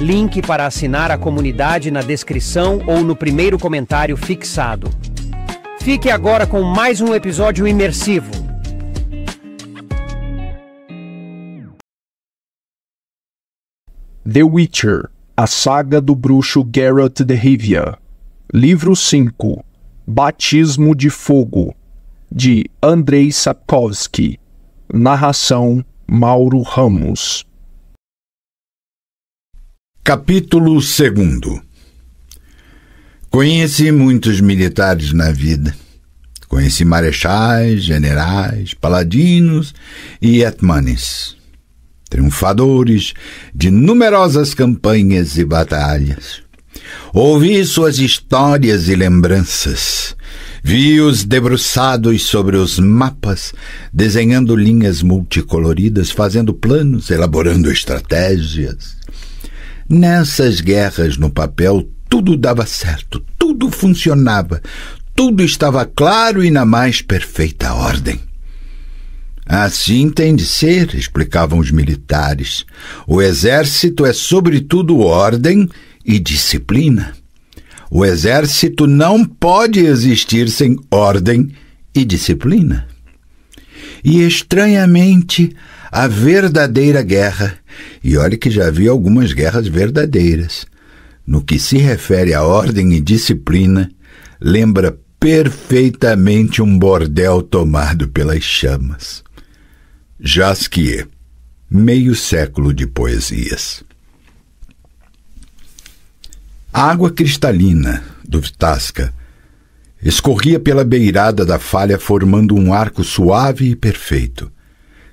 Link para assinar a comunidade na descrição ou no primeiro comentário fixado. Fique agora com mais um episódio imersivo. The Witcher A Saga do Bruxo Geralt de Rivia. Livro 5 Batismo de Fogo de Andrei Sapkowski. Narração Mauro Ramos. Capítulo 2 Conheci muitos militares na vida. Conheci marechais, generais, paladinos e etmanes, triunfadores de numerosas campanhas e batalhas. Ouvi suas histórias e lembranças. Vi-os debruçados sobre os mapas, desenhando linhas multicoloridas, fazendo planos, elaborando estratégias. Nessas guerras no papel, tudo dava certo, tudo funcionava, tudo estava claro e na mais perfeita ordem. Assim tem de ser, explicavam os militares. O exército é, sobretudo, ordem e disciplina. O exército não pode existir sem ordem e disciplina. E estranhamente, a verdadeira guerra e olhe que já vi algumas guerras verdadeiras. No que se refere à ordem e disciplina, lembra perfeitamente um bordel tomado pelas chamas. Jasquier, meio século de poesias. A água cristalina do Vitasca escorria pela beirada da falha formando um arco suave e perfeito.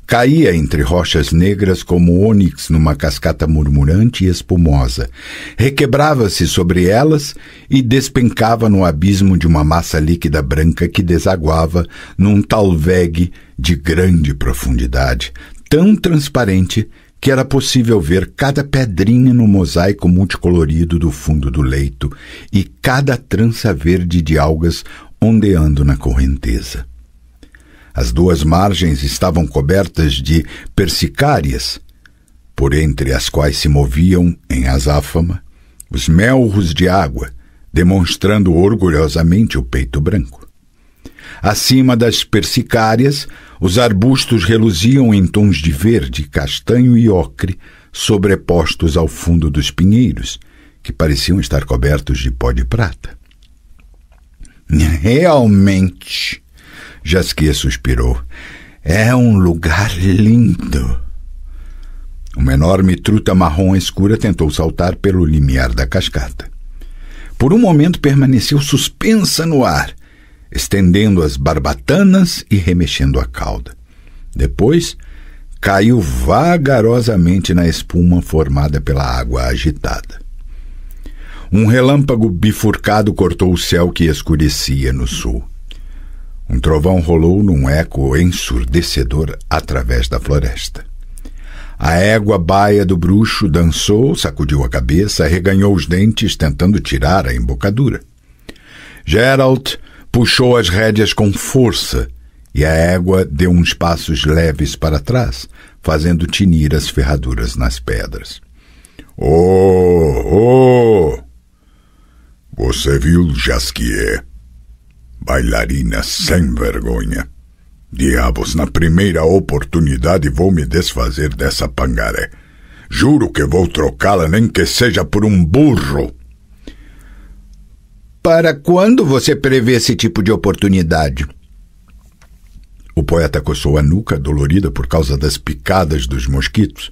Caía entre rochas negras como ônix numa cascata murmurante e espumosa. Requebrava-se sobre elas e despencava no abismo de uma massa líquida branca que desaguava num talvegue de grande profundidade, tão transparente que era possível ver cada pedrinha no mosaico multicolorido do fundo do leito e cada trança verde de algas ondeando na correnteza. As duas margens estavam cobertas de persicárias, por entre as quais se moviam, em azáfama, os melros de água, demonstrando orgulhosamente o peito branco. Acima das persicárias, os arbustos reluziam em tons de verde, castanho e ocre, sobrepostos ao fundo dos pinheiros, que pareciam estar cobertos de pó de prata. Realmente, Jasque suspirou. É um lugar lindo. Uma enorme truta marrom escura tentou saltar pelo limiar da cascata. Por um momento permaneceu suspensa no ar, estendendo as barbatanas e remexendo a cauda. Depois, caiu vagarosamente na espuma formada pela água agitada. Um relâmpago bifurcado cortou o céu que escurecia no sul. Um trovão rolou num eco ensurdecedor através da floresta. A égua baia do bruxo dançou, sacudiu a cabeça, reganhou os dentes, tentando tirar a embocadura. Gerald puxou as rédeas com força e a égua deu uns passos leves para trás, fazendo tinir as ferraduras nas pedras. Oh, oh! Você viu, Jasquier? Bailarina sem vergonha. Diabos, na primeira oportunidade vou me desfazer dessa pangaré. Juro que vou trocá-la, nem que seja por um burro. Para quando você prevê esse tipo de oportunidade? O poeta coçou a nuca, dolorida por causa das picadas dos mosquitos,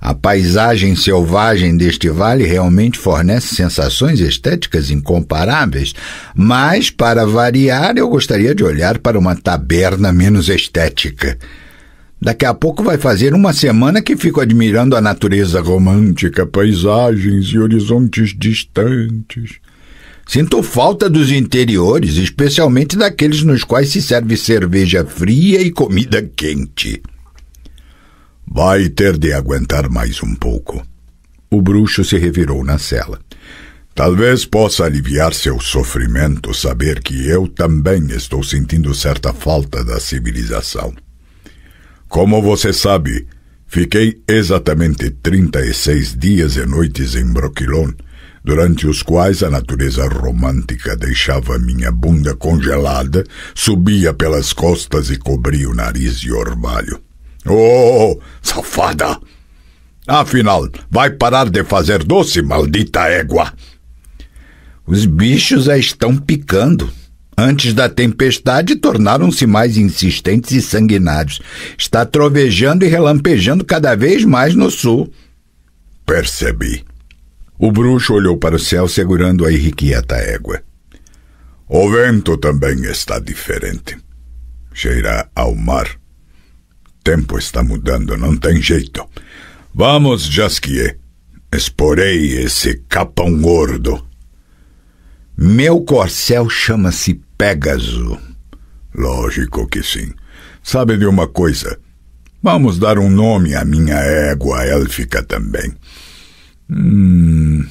a paisagem selvagem deste vale realmente fornece sensações estéticas incomparáveis, mas, para variar, eu gostaria de olhar para uma taberna menos estética. Daqui a pouco vai fazer uma semana que fico admirando a natureza romântica, paisagens e horizontes distantes. Sinto falta dos interiores, especialmente daqueles nos quais se serve cerveja fria e comida quente. Vai ter de aguentar mais um pouco. O bruxo se revirou na cela. Talvez possa aliviar seu sofrimento saber que eu também estou sentindo certa falta da civilização. Como você sabe, fiquei exatamente 36 dias e noites em Broquilon, durante os quais a natureza romântica deixava minha bunda congelada, subia pelas costas e cobria o nariz de orvalho. Oh, safada! Afinal, vai parar de fazer doce, maldita égua! Os bichos a estão picando. Antes da tempestade, tornaram-se mais insistentes e sanguinários. Está trovejando e relampejando cada vez mais no sul. Percebi. O bruxo olhou para o céu, segurando a irrequieta égua. O vento também está diferente. Cheira ao mar tempo está mudando, não tem jeito. Vamos, Jasquier. Esporei esse capão gordo. Meu corcel chama-se Pégaso. Lógico que sim. Sabe de uma coisa? Vamos dar um nome à minha égua élfica também. Hum,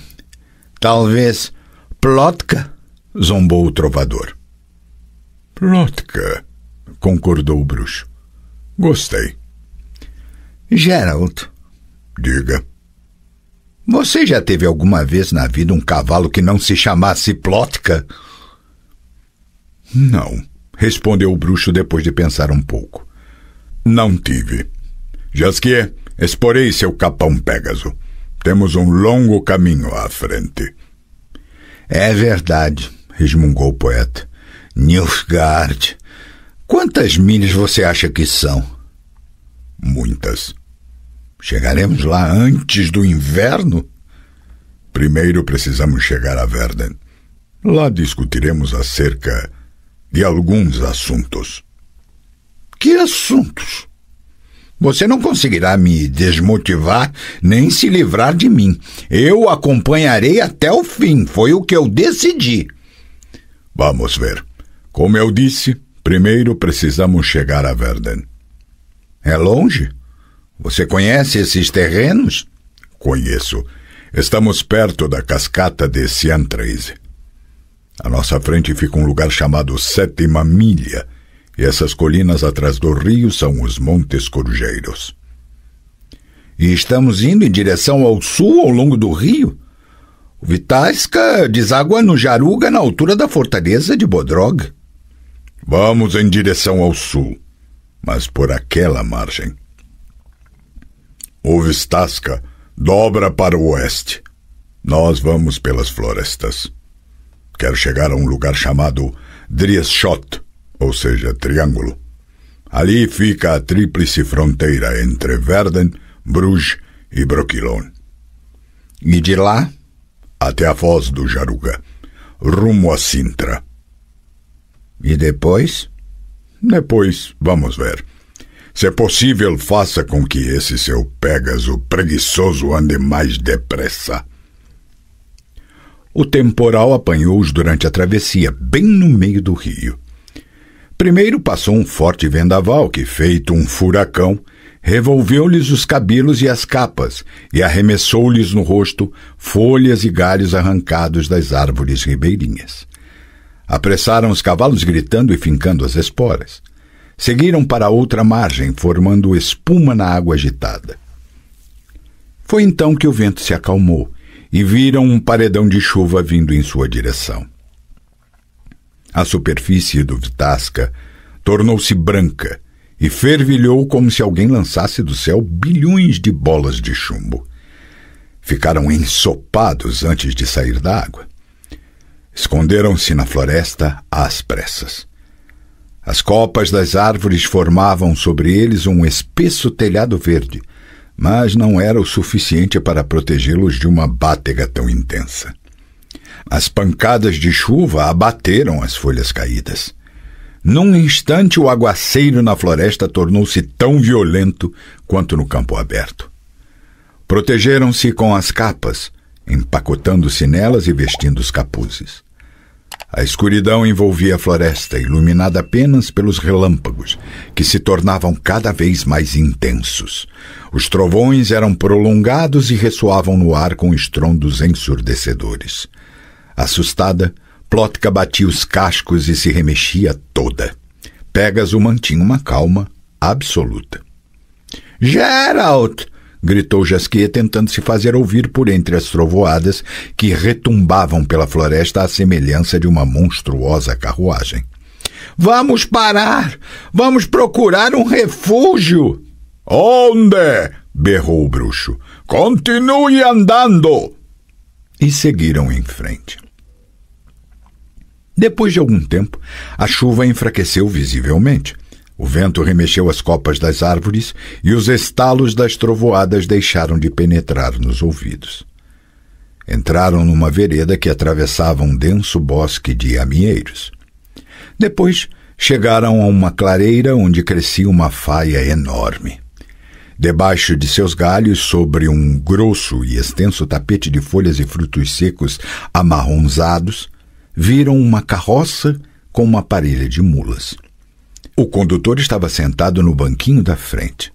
talvez Plotka, zombou o trovador. Plotka, concordou o bruxo. Gostei. geraldo Diga. Você já teve alguma vez na vida um cavalo que não se chamasse Plótica? Não, respondeu o bruxo depois de pensar um pouco. Não tive. Jasquier, exporei seu capão Pégaso. Temos um longo caminho à frente. É verdade, resmungou o poeta. Nilfgaard Quantas milhas você acha que são? Muitas. Chegaremos lá antes do inverno? Primeiro precisamos chegar a Verden. Lá discutiremos acerca de alguns assuntos. Que assuntos? Você não conseguirá me desmotivar nem se livrar de mim. Eu acompanharei até o fim, foi o que eu decidi. Vamos ver. Como eu disse, Primeiro precisamos chegar a Verden. É longe? Você conhece esses terrenos? Conheço. Estamos perto da cascata de 13. À nossa frente fica um lugar chamado Sétima Milha, e essas colinas atrás do rio são os Montes Corujeiros. E estamos indo em direção ao sul ao longo do rio? O Vitasca deságua no Jaruga na altura da fortaleza de Bodrog. Vamos em direção ao sul, mas por aquela margem. O Vistasca dobra para o oeste. Nós vamos pelas florestas. Quero chegar a um lugar chamado Drieschot, ou seja, Triângulo. Ali fica a tríplice fronteira entre Verden, Bruges e Broquilon. E de lá até a foz do Jaruga, rumo a Sintra. E depois? Depois, vamos ver. Se é possível, faça com que esse seu Pégaso preguiçoso ande mais depressa. O temporal apanhou-os durante a travessia, bem no meio do rio. Primeiro passou um forte vendaval que, feito um furacão, revolveu-lhes os cabelos e as capas e arremessou-lhes no rosto folhas e galhos arrancados das árvores ribeirinhas. Apressaram os cavalos gritando e fincando as esporas. Seguiram para outra margem, formando espuma na água agitada. Foi então que o vento se acalmou e viram um paredão de chuva vindo em sua direção. A superfície do Vitasca tornou-se branca e fervilhou como se alguém lançasse do céu bilhões de bolas de chumbo. Ficaram ensopados antes de sair da água. Esconderam-se na floresta às pressas. As copas das árvores formavam sobre eles um espesso telhado verde, mas não era o suficiente para protegê-los de uma bátega tão intensa. As pancadas de chuva abateram as folhas caídas. Num instante, o aguaceiro na floresta tornou-se tão violento quanto no campo aberto. Protegeram-se com as capas, empacotando-se nelas e vestindo os capuzes. A escuridão envolvia a floresta, iluminada apenas pelos relâmpagos, que se tornavam cada vez mais intensos. Os trovões eram prolongados e ressoavam no ar com estrondos ensurdecedores. Assustada, Plotka batia os cascos e se remexia toda. Pegaso mantinha uma calma absoluta. Gerald! gritou Jasquier, tentando se fazer ouvir por entre as trovoadas que retumbavam pela floresta à semelhança de uma monstruosa carruagem. Vamos parar! Vamos procurar um refúgio! Onde? berrou o bruxo. Continue andando! E seguiram em frente. Depois de algum tempo, a chuva enfraqueceu visivelmente. O vento remexeu as copas das árvores e os estalos das trovoadas deixaram de penetrar nos ouvidos. Entraram numa vereda que atravessava um denso bosque de amieiros. Depois chegaram a uma clareira onde crescia uma faia enorme. Debaixo de seus galhos, sobre um grosso e extenso tapete de folhas e frutos secos amarronzados, viram uma carroça com uma parelha de mulas. O condutor estava sentado no banquinho da frente.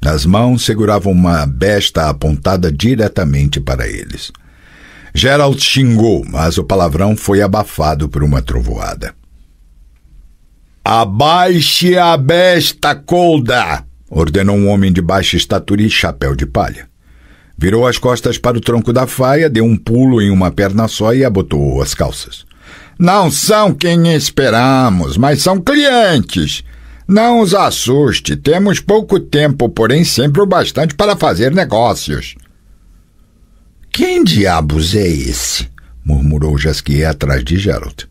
Nas mãos segurava uma besta apontada diretamente para eles. Gerald xingou, mas o palavrão foi abafado por uma trovoada. Abaixe a besta, colda! ordenou um homem de baixa estatura e chapéu de palha. Virou as costas para o tronco da faia, deu um pulo em uma perna só e abotoou as calças. Não são quem esperamos, mas são clientes. Não os assuste, temos pouco tempo, porém sempre o bastante para fazer negócios. Quem diabos é esse? murmurou Jasquier atrás de Gerald.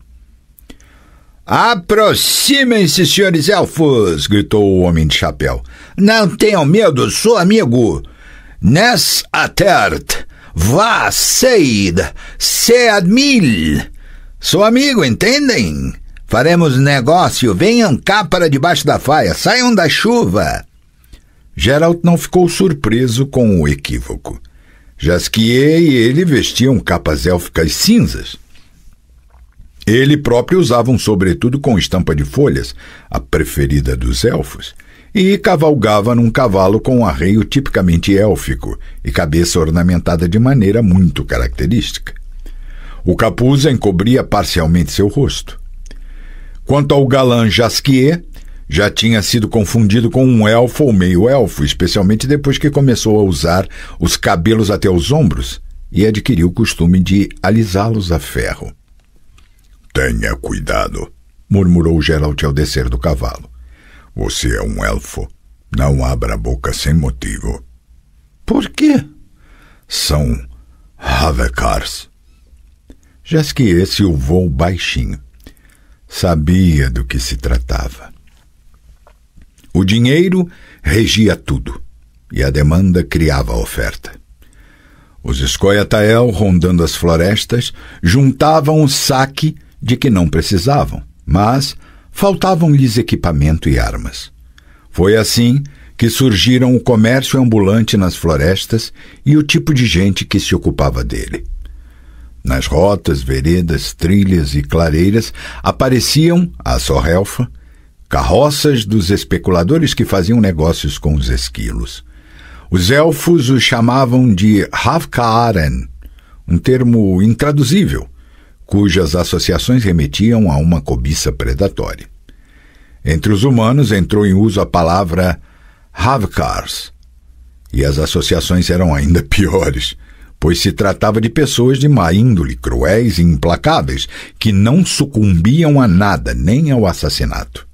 Aproximem-se, senhores elfos! gritou o homem de chapéu. Não tenham medo, sou amigo. Nes atert, va seid, se admil. Sou amigo, entendem? Faremos negócio, venham cá para debaixo da faia, saiam da chuva. Geralt não ficou surpreso com o equívoco. Jasquier e ele vestiam capas élficas cinzas. Ele próprio usava um sobretudo com estampa de folhas, a preferida dos elfos, e cavalgava num cavalo com um arreio tipicamente élfico e cabeça ornamentada de maneira muito característica. O capuz encobria parcialmente seu rosto. Quanto ao galã Jasquier, já tinha sido confundido com um elfo ou meio-elfo, especialmente depois que começou a usar os cabelos até os ombros e adquiriu o costume de alisá-los a ferro. Tenha cuidado, murmurou Geralt ao descer do cavalo. Você é um elfo. Não abra a boca sem motivo. Por quê? São Havekars, já o voo baixinho. Sabia do que se tratava. O dinheiro regia tudo e a demanda criava a oferta. Os escoiatael, rondando as florestas, juntavam o saque de que não precisavam, mas faltavam-lhes equipamento e armas. Foi assim que surgiram o comércio ambulante nas florestas e o tipo de gente que se ocupava dele. Nas rotas, veredas, trilhas e clareiras apareciam, a sorrelfa, carroças dos especuladores que faziam negócios com os esquilos. Os elfos os chamavam de Havkaaren, um termo intraduzível, cujas associações remetiam a uma cobiça predatória. Entre os humanos entrou em uso a palavra Havkars, e as associações eram ainda piores pois se tratava de pessoas de má índole, cruéis e implacáveis, que não sucumbiam a nada, nem ao assassinato.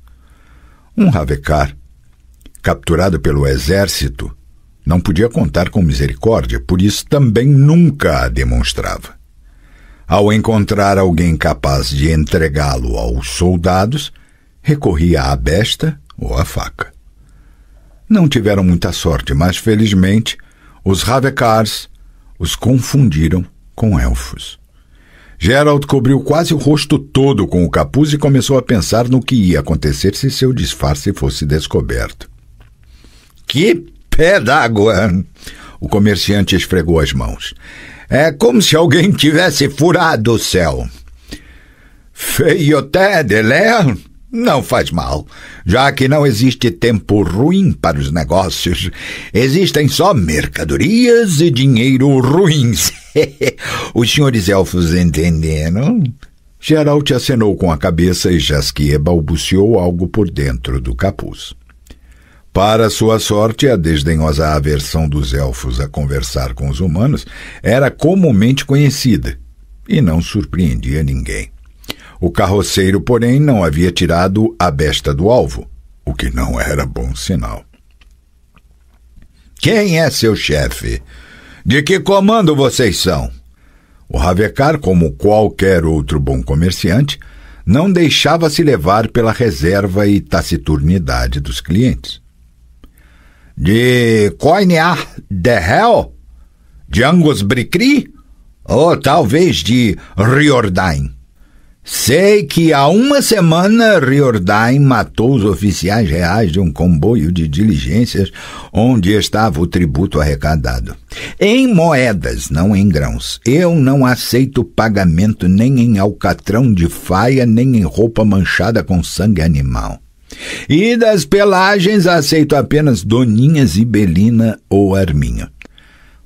Um Ravecar, capturado pelo exército, não podia contar com misericórdia, por isso também nunca a demonstrava. Ao encontrar alguém capaz de entregá-lo aos soldados, recorria à besta ou à faca. Não tiveram muita sorte, mas felizmente os Ravekars os confundiram com elfos. Gerald cobriu quase o rosto todo com o capuz e começou a pensar no que ia acontecer se seu disfarce fosse descoberto. Que pé d'água! O comerciante esfregou as mãos. É como se alguém tivesse furado o céu. Feioté de ler, não faz mal, já que não existe tempo ruim para os negócios. Existem só mercadorias e dinheiro ruins. os senhores elfos entenderam? Geralt acenou com a cabeça e Jasquie balbuciou algo por dentro do capuz. Para sua sorte, a desdenhosa aversão dos elfos a conversar com os humanos era comumente conhecida e não surpreendia ninguém. O carroceiro, porém, não havia tirado a besta do alvo, o que não era bom sinal. Quem é seu chefe? De que comando vocês são? O Ravecar, como qualquer outro bom comerciante, não deixava-se levar pela reserva e taciturnidade dos clientes. De Coinear de Hell? De Angus Bricri? Ou talvez de Riordain? Sei que há uma semana Riordain matou os oficiais reais de um comboio de diligências onde estava o tributo arrecadado. Em moedas, não em grãos. Eu não aceito pagamento nem em alcatrão de faia, nem em roupa manchada com sangue animal. E das pelagens aceito apenas doninhas e belina ou arminho.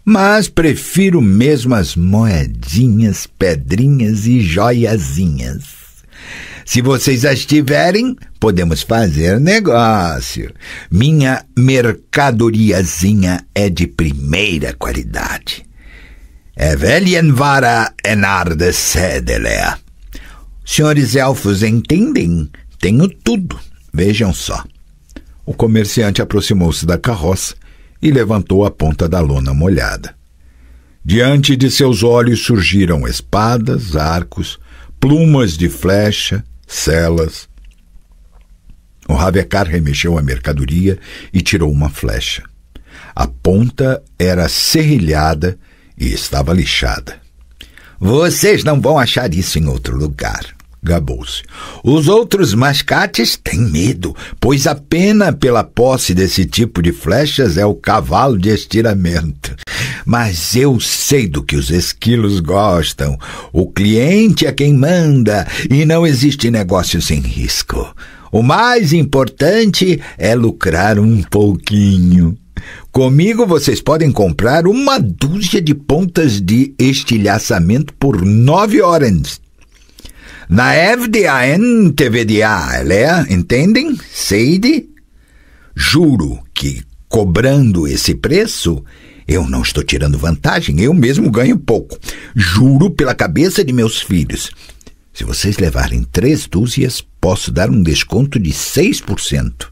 Mas prefiro mesmo as moedinhas, pedrinhas e joiazinhas. Se vocês as tiverem, podemos fazer negócio. Minha mercadoriazinha é de primeira qualidade. Evelien é vara enarde é sedelea. Senhores elfos entendem? Tenho tudo. Vejam só. O comerciante aproximou-se da carroça e levantou a ponta da lona molhada. Diante de seus olhos surgiram espadas, arcos, plumas de flecha, celas. O Ravecar remexeu a mercadoria e tirou uma flecha. A ponta era serrilhada e estava lixada. Vocês não vão achar isso em outro lugar, gabou-se. Os outros mascates têm medo, pois a pena pela posse desse tipo de flechas é o cavalo de estiramento. Mas eu sei do que os esquilos gostam. O cliente é quem manda e não existe negócio sem risco. O mais importante é lucrar um pouquinho. Comigo vocês podem comprar uma dúzia de pontas de estilhaçamento por nove horas. Naevde ANTVDA, Elea, é, entendem? Seide? Juro que cobrando esse preço, eu não estou tirando vantagem, eu mesmo ganho pouco. Juro pela cabeça de meus filhos. Se vocês levarem três dúzias, posso dar um desconto de 6%.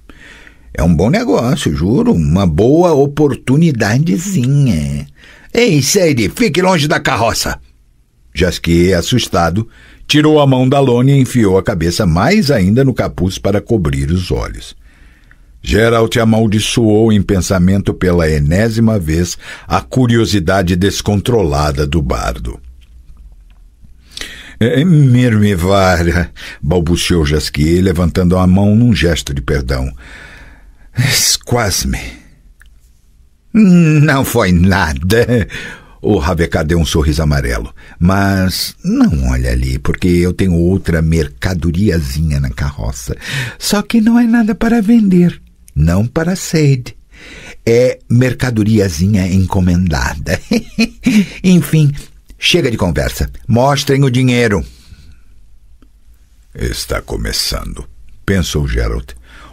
É um bom negócio, juro, uma boa oportunidadezinha. Ei, Seide, fique longe da carroça! Jasquei, assustado, Tirou a mão da lona e enfiou a cabeça mais ainda no capuz para cobrir os olhos. Geralt amaldiçoou em pensamento pela enésima vez a curiosidade descontrolada do bardo. É, é Mirmivara, balbuciou Jasquier, levantando a mão num gesto de perdão. Esquasme. Não foi nada, o Ravecar deu um sorriso amarelo. Mas não olha ali, porque eu tenho outra mercadoriazinha na carroça. Só que não é nada para vender, não para sede. É mercadoriazinha encomendada. Enfim, chega de conversa. Mostrem o dinheiro. Está começando, pensou Gerald,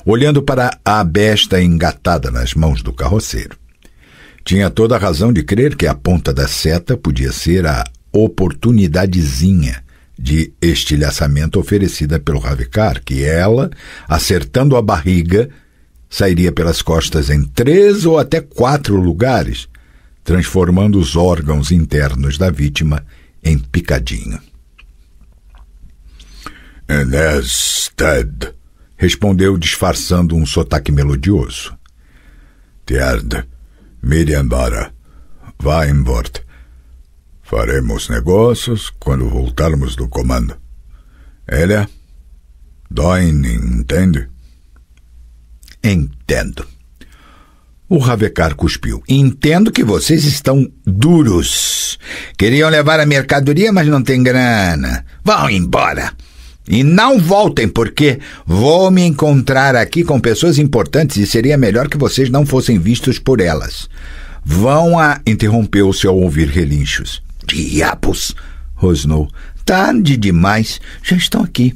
olhando para a besta engatada nas mãos do carroceiro. Tinha toda a razão de crer que a ponta da seta podia ser a oportunidadezinha de estilhaçamento oferecida pelo Ravicar, que ela, acertando a barriga, sairia pelas costas em três ou até quatro lugares, transformando os órgãos internos da vítima em picadinho. Enested, respondeu disfarçando um sotaque melodioso. Tiard Mire embora. Vá embora. Faremos negócios quando voltarmos do comando. Elia, Doine, entende? Entendo. O Ravecar cuspiu. Entendo que vocês estão duros. Queriam levar a mercadoria, mas não tem grana. Vão embora. E não voltem, porque vou me encontrar aqui com pessoas importantes e seria melhor que vocês não fossem vistos por elas. Vão a. interrompeu-se ao ouvir relinchos. Diabos! rosnou. Tarde demais. Já estão aqui.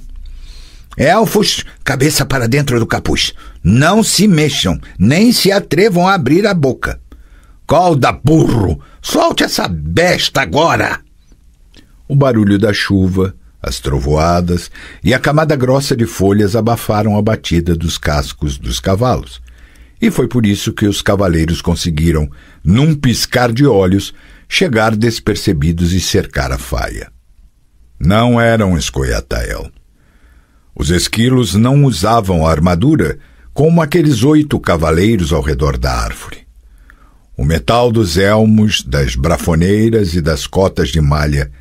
Elfos, cabeça para dentro do capuz. Não se mexam, nem se atrevam a abrir a boca. Colda burro! Solte essa besta agora! O barulho da chuva as trovoadas e a camada grossa de folhas abafaram a batida dos cascos dos cavalos. E foi por isso que os cavaleiros conseguiram, num piscar de olhos, chegar despercebidos e cercar a faia. Não eram escoiatael. Os esquilos não usavam a armadura, como aqueles oito cavaleiros ao redor da árvore. O metal dos elmos, das brafoneiras e das cotas de malha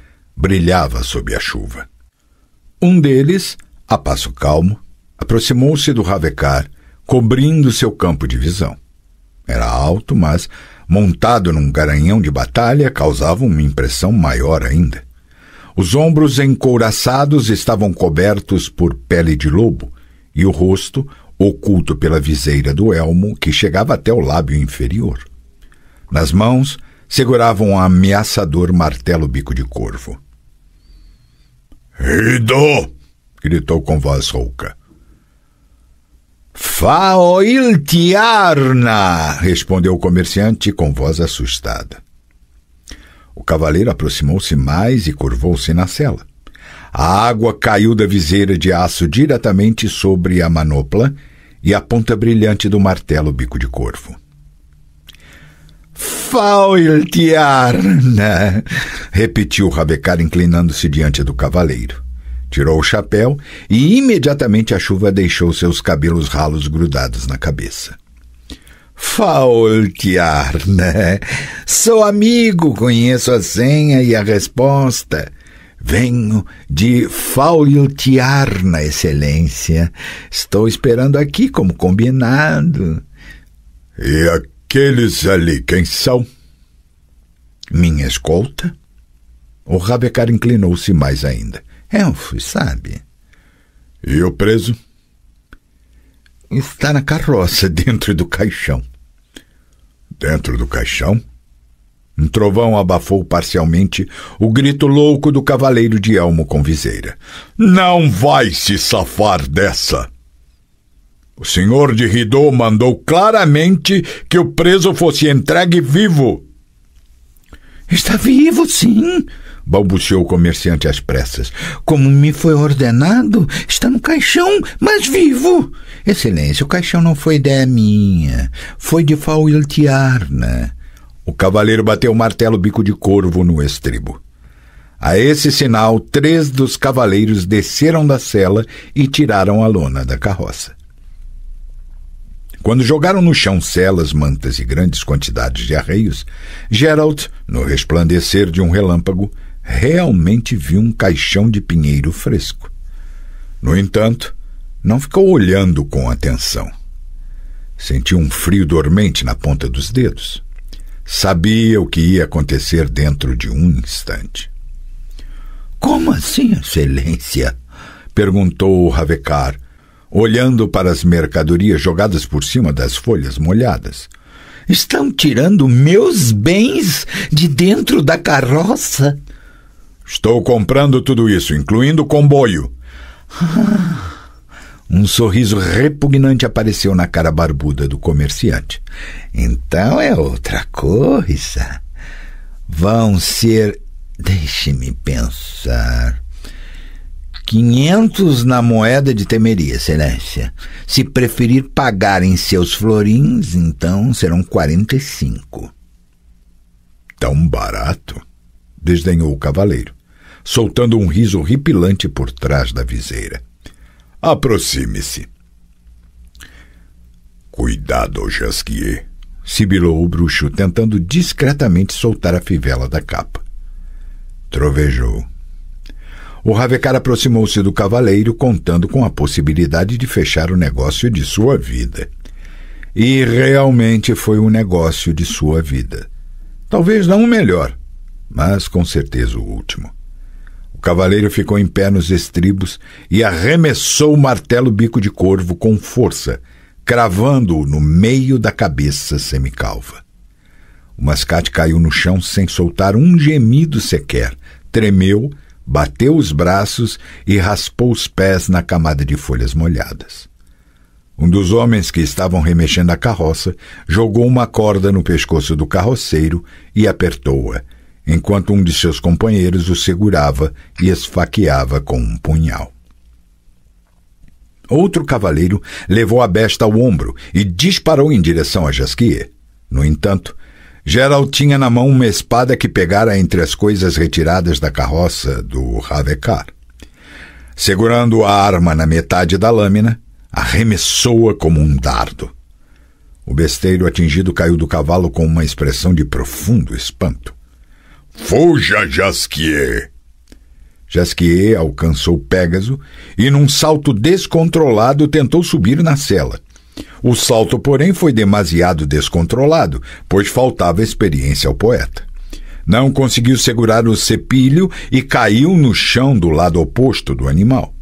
brilhava sob a chuva. Um deles, a passo calmo, aproximou-se do Ravecar, cobrindo seu campo de visão. Era alto, mas, montado num garanhão de batalha, causava uma impressão maior ainda. Os ombros encouraçados estavam cobertos por pele de lobo e o rosto oculto pela viseira do elmo que chegava até o lábio inferior. Nas mãos, segurava um ameaçador martelo bico de corvo. Ido! gritou com voz rouca. Tiarna respondeu o comerciante com voz assustada. O cavaleiro aproximou-se mais e curvou-se na cela. A água caiu da viseira de aço diretamente sobre a manopla e a ponta brilhante do martelo bico de corvo. Faultiarna, né? repetiu Rabecar inclinando-se diante do cavaleiro. Tirou o chapéu e imediatamente a chuva deixou seus cabelos ralos grudados na cabeça. Faultiarna, né? sou amigo, conheço a senha e a resposta. Venho de Faultiarna, excelência. Estou esperando aqui como combinado. E a Aqueles ali quem são? Minha escolta? O Rabecar inclinou-se mais ainda. Elfos, é sabe? E o preso? Está na carroça, dentro do caixão. Dentro do caixão? Um trovão abafou parcialmente o grito louco do cavaleiro de elmo com viseira. Não vai se safar dessa! O senhor de Ridô mandou claramente que o preso fosse entregue vivo. Está vivo, sim, balbuciou o comerciante às pressas. Como me foi ordenado, está no caixão, mas vivo. Excelência, o caixão não foi ideia minha, foi de Faultiarna. O cavaleiro bateu o martelo bico de corvo no estribo. A esse sinal, três dos cavaleiros desceram da cela e tiraram a lona da carroça. Quando jogaram no chão celas, mantas e grandes quantidades de arreios, Gerald, no resplandecer de um relâmpago, realmente viu um caixão de pinheiro fresco. No entanto, não ficou olhando com atenção. Sentiu um frio dormente na ponta dos dedos. Sabia o que ia acontecer dentro de um instante. Como assim, Excelência? perguntou o Ravecar, olhando para as mercadorias jogadas por cima das folhas molhadas. Estão tirando meus bens de dentro da carroça? Estou comprando tudo isso, incluindo o comboio. Ah, um sorriso repugnante apareceu na cara barbuda do comerciante. Então é outra coisa. Vão ser. Deixe-me pensar. 500 na moeda de temeria, Excelência. Se preferir pagar em seus florins, então serão 45. Tão barato? Desdenhou o cavaleiro, soltando um riso horripilante por trás da viseira. Aproxime-se. Cuidado, Jasquier, sibilou o bruxo, tentando discretamente soltar a fivela da capa. Trovejou o Ravecar aproximou-se do cavaleiro, contando com a possibilidade de fechar o negócio de sua vida. E realmente foi o um negócio de sua vida. Talvez não o melhor, mas com certeza o último. O cavaleiro ficou em pé nos estribos e arremessou o martelo bico de corvo com força, cravando-o no meio da cabeça semicalva. O mascate caiu no chão sem soltar um gemido sequer, tremeu bateu os braços e raspou os pés na camada de folhas molhadas. Um dos homens que estavam remexendo a carroça jogou uma corda no pescoço do carroceiro e apertou-a, enquanto um de seus companheiros o segurava e esfaqueava com um punhal. Outro cavaleiro levou a besta ao ombro e disparou em direção a Jasquier. No entanto, Gerald tinha na mão uma espada que pegara entre as coisas retiradas da carroça do Ravecar. Segurando a arma na metade da lâmina, arremessou-a como um dardo. O besteiro atingido caiu do cavalo com uma expressão de profundo espanto. Fuja, Jasquier! Jasquier alcançou Pégaso e, num salto descontrolado, tentou subir na cela. O salto, porém, foi demasiado descontrolado, pois faltava experiência ao poeta. Não conseguiu segurar o cepilho e caiu no chão do lado oposto do animal.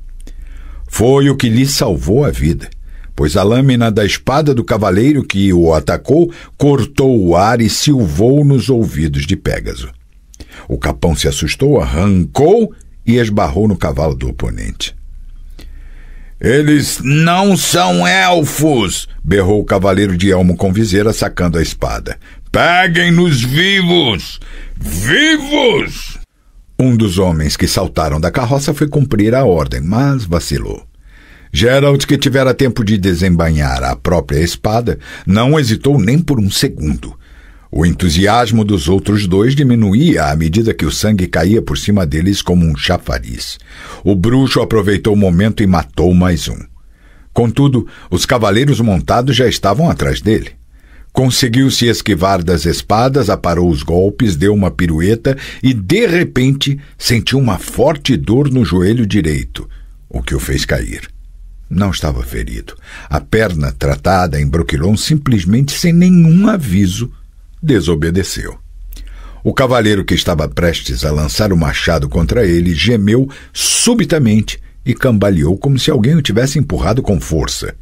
Foi o que lhe salvou a vida, pois a lâmina da espada do cavaleiro que o atacou cortou o ar e silvou nos ouvidos de Pégaso. O capão se assustou, arrancou e esbarrou no cavalo do oponente. Eles não são elfos! berrou o cavaleiro de elmo com viseira, sacando a espada. Peguem-nos vivos! Vivos! Um dos homens que saltaram da carroça foi cumprir a ordem, mas vacilou. Gerald, que tivera tempo de desembainhar a própria espada, não hesitou nem por um segundo. O entusiasmo dos outros dois diminuía à medida que o sangue caía por cima deles como um chafariz. O bruxo aproveitou o momento e matou mais um. Contudo, os cavaleiros montados já estavam atrás dele. Conseguiu se esquivar das espadas, aparou os golpes, deu uma pirueta e, de repente, sentiu uma forte dor no joelho direito, o que o fez cair. Não estava ferido. A perna tratada embroquilou simplesmente sem nenhum aviso desobedeceu. O cavaleiro que estava prestes a lançar o machado contra ele gemeu subitamente e cambaleou como se alguém o tivesse empurrado com força.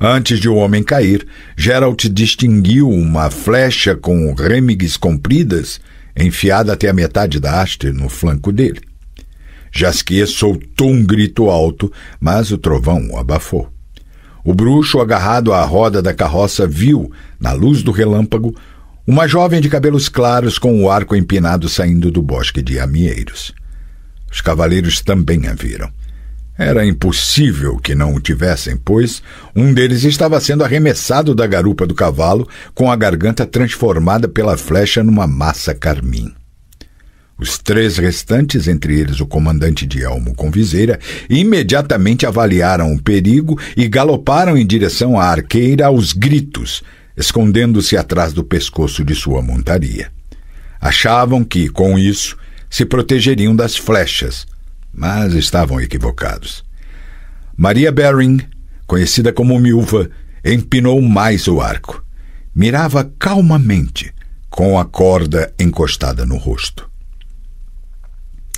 Antes de o homem cair, Geralt distinguiu uma flecha com rêmigues compridas, enfiada até a metade da haste no flanco dele. Jasquier soltou um grito alto, mas o trovão o abafou. O bruxo, agarrado à roda da carroça, viu, na luz do relâmpago, uma jovem de cabelos claros com o arco empinado saindo do bosque de amieiros. Os cavaleiros também a viram. Era impossível que não o tivessem, pois um deles estava sendo arremessado da garupa do cavalo, com a garganta transformada pela flecha numa massa carmim. Os três restantes, entre eles o comandante de elmo com viseira, imediatamente avaliaram o perigo e galoparam em direção à arqueira aos gritos, escondendo-se atrás do pescoço de sua montaria. Achavam que, com isso, se protegeriam das flechas, mas estavam equivocados. Maria Bering, conhecida como Milva, empinou mais o arco. Mirava calmamente, com a corda encostada no rosto.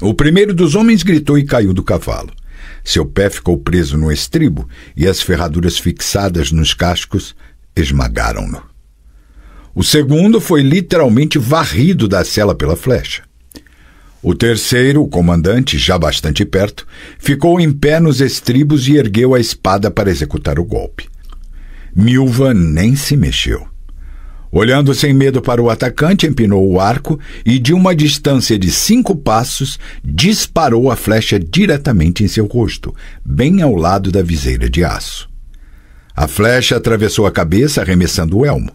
O primeiro dos homens gritou e caiu do cavalo. Seu pé ficou preso no estribo e as ferraduras fixadas nos cascos esmagaram-no. O segundo foi literalmente varrido da cela pela flecha. O terceiro, o comandante, já bastante perto, ficou em pé nos estribos e ergueu a espada para executar o golpe. Milva nem se mexeu. Olhando sem medo para o atacante, empinou o arco e, de uma distância de cinco passos, disparou a flecha diretamente em seu rosto, bem ao lado da viseira de aço. A flecha atravessou a cabeça, arremessando o elmo.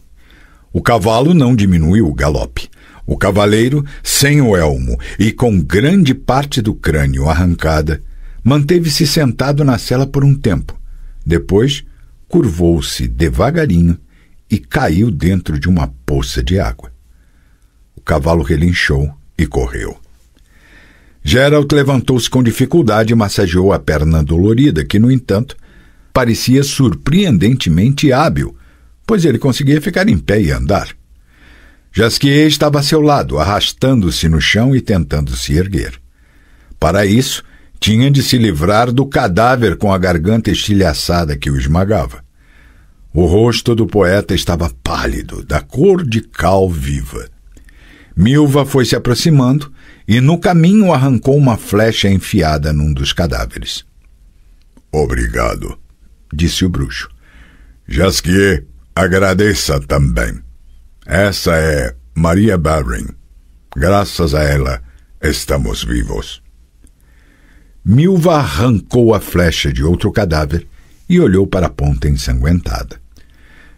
O cavalo não diminuiu o galope. O cavaleiro, sem o elmo e com grande parte do crânio arrancada, manteve-se sentado na cela por um tempo. Depois, curvou-se devagarinho e caiu dentro de uma poça de água. O cavalo relinchou e correu. Gerald levantou-se com dificuldade e massageou a perna dolorida, que, no entanto, parecia surpreendentemente hábil, pois ele conseguia ficar em pé e andar. Jasquier estava a seu lado, arrastando-se no chão e tentando se erguer. Para isso, tinha de se livrar do cadáver com a garganta estilhaçada que o esmagava. O rosto do poeta estava pálido, da cor de cal viva. Milva foi se aproximando e, no caminho, arrancou uma flecha enfiada num dos cadáveres. Obrigado, disse o bruxo. Jasquier, agradeça também. Essa é Maria Baring. Graças a ela, estamos vivos. Milva arrancou a flecha de outro cadáver e olhou para a ponta ensanguentada.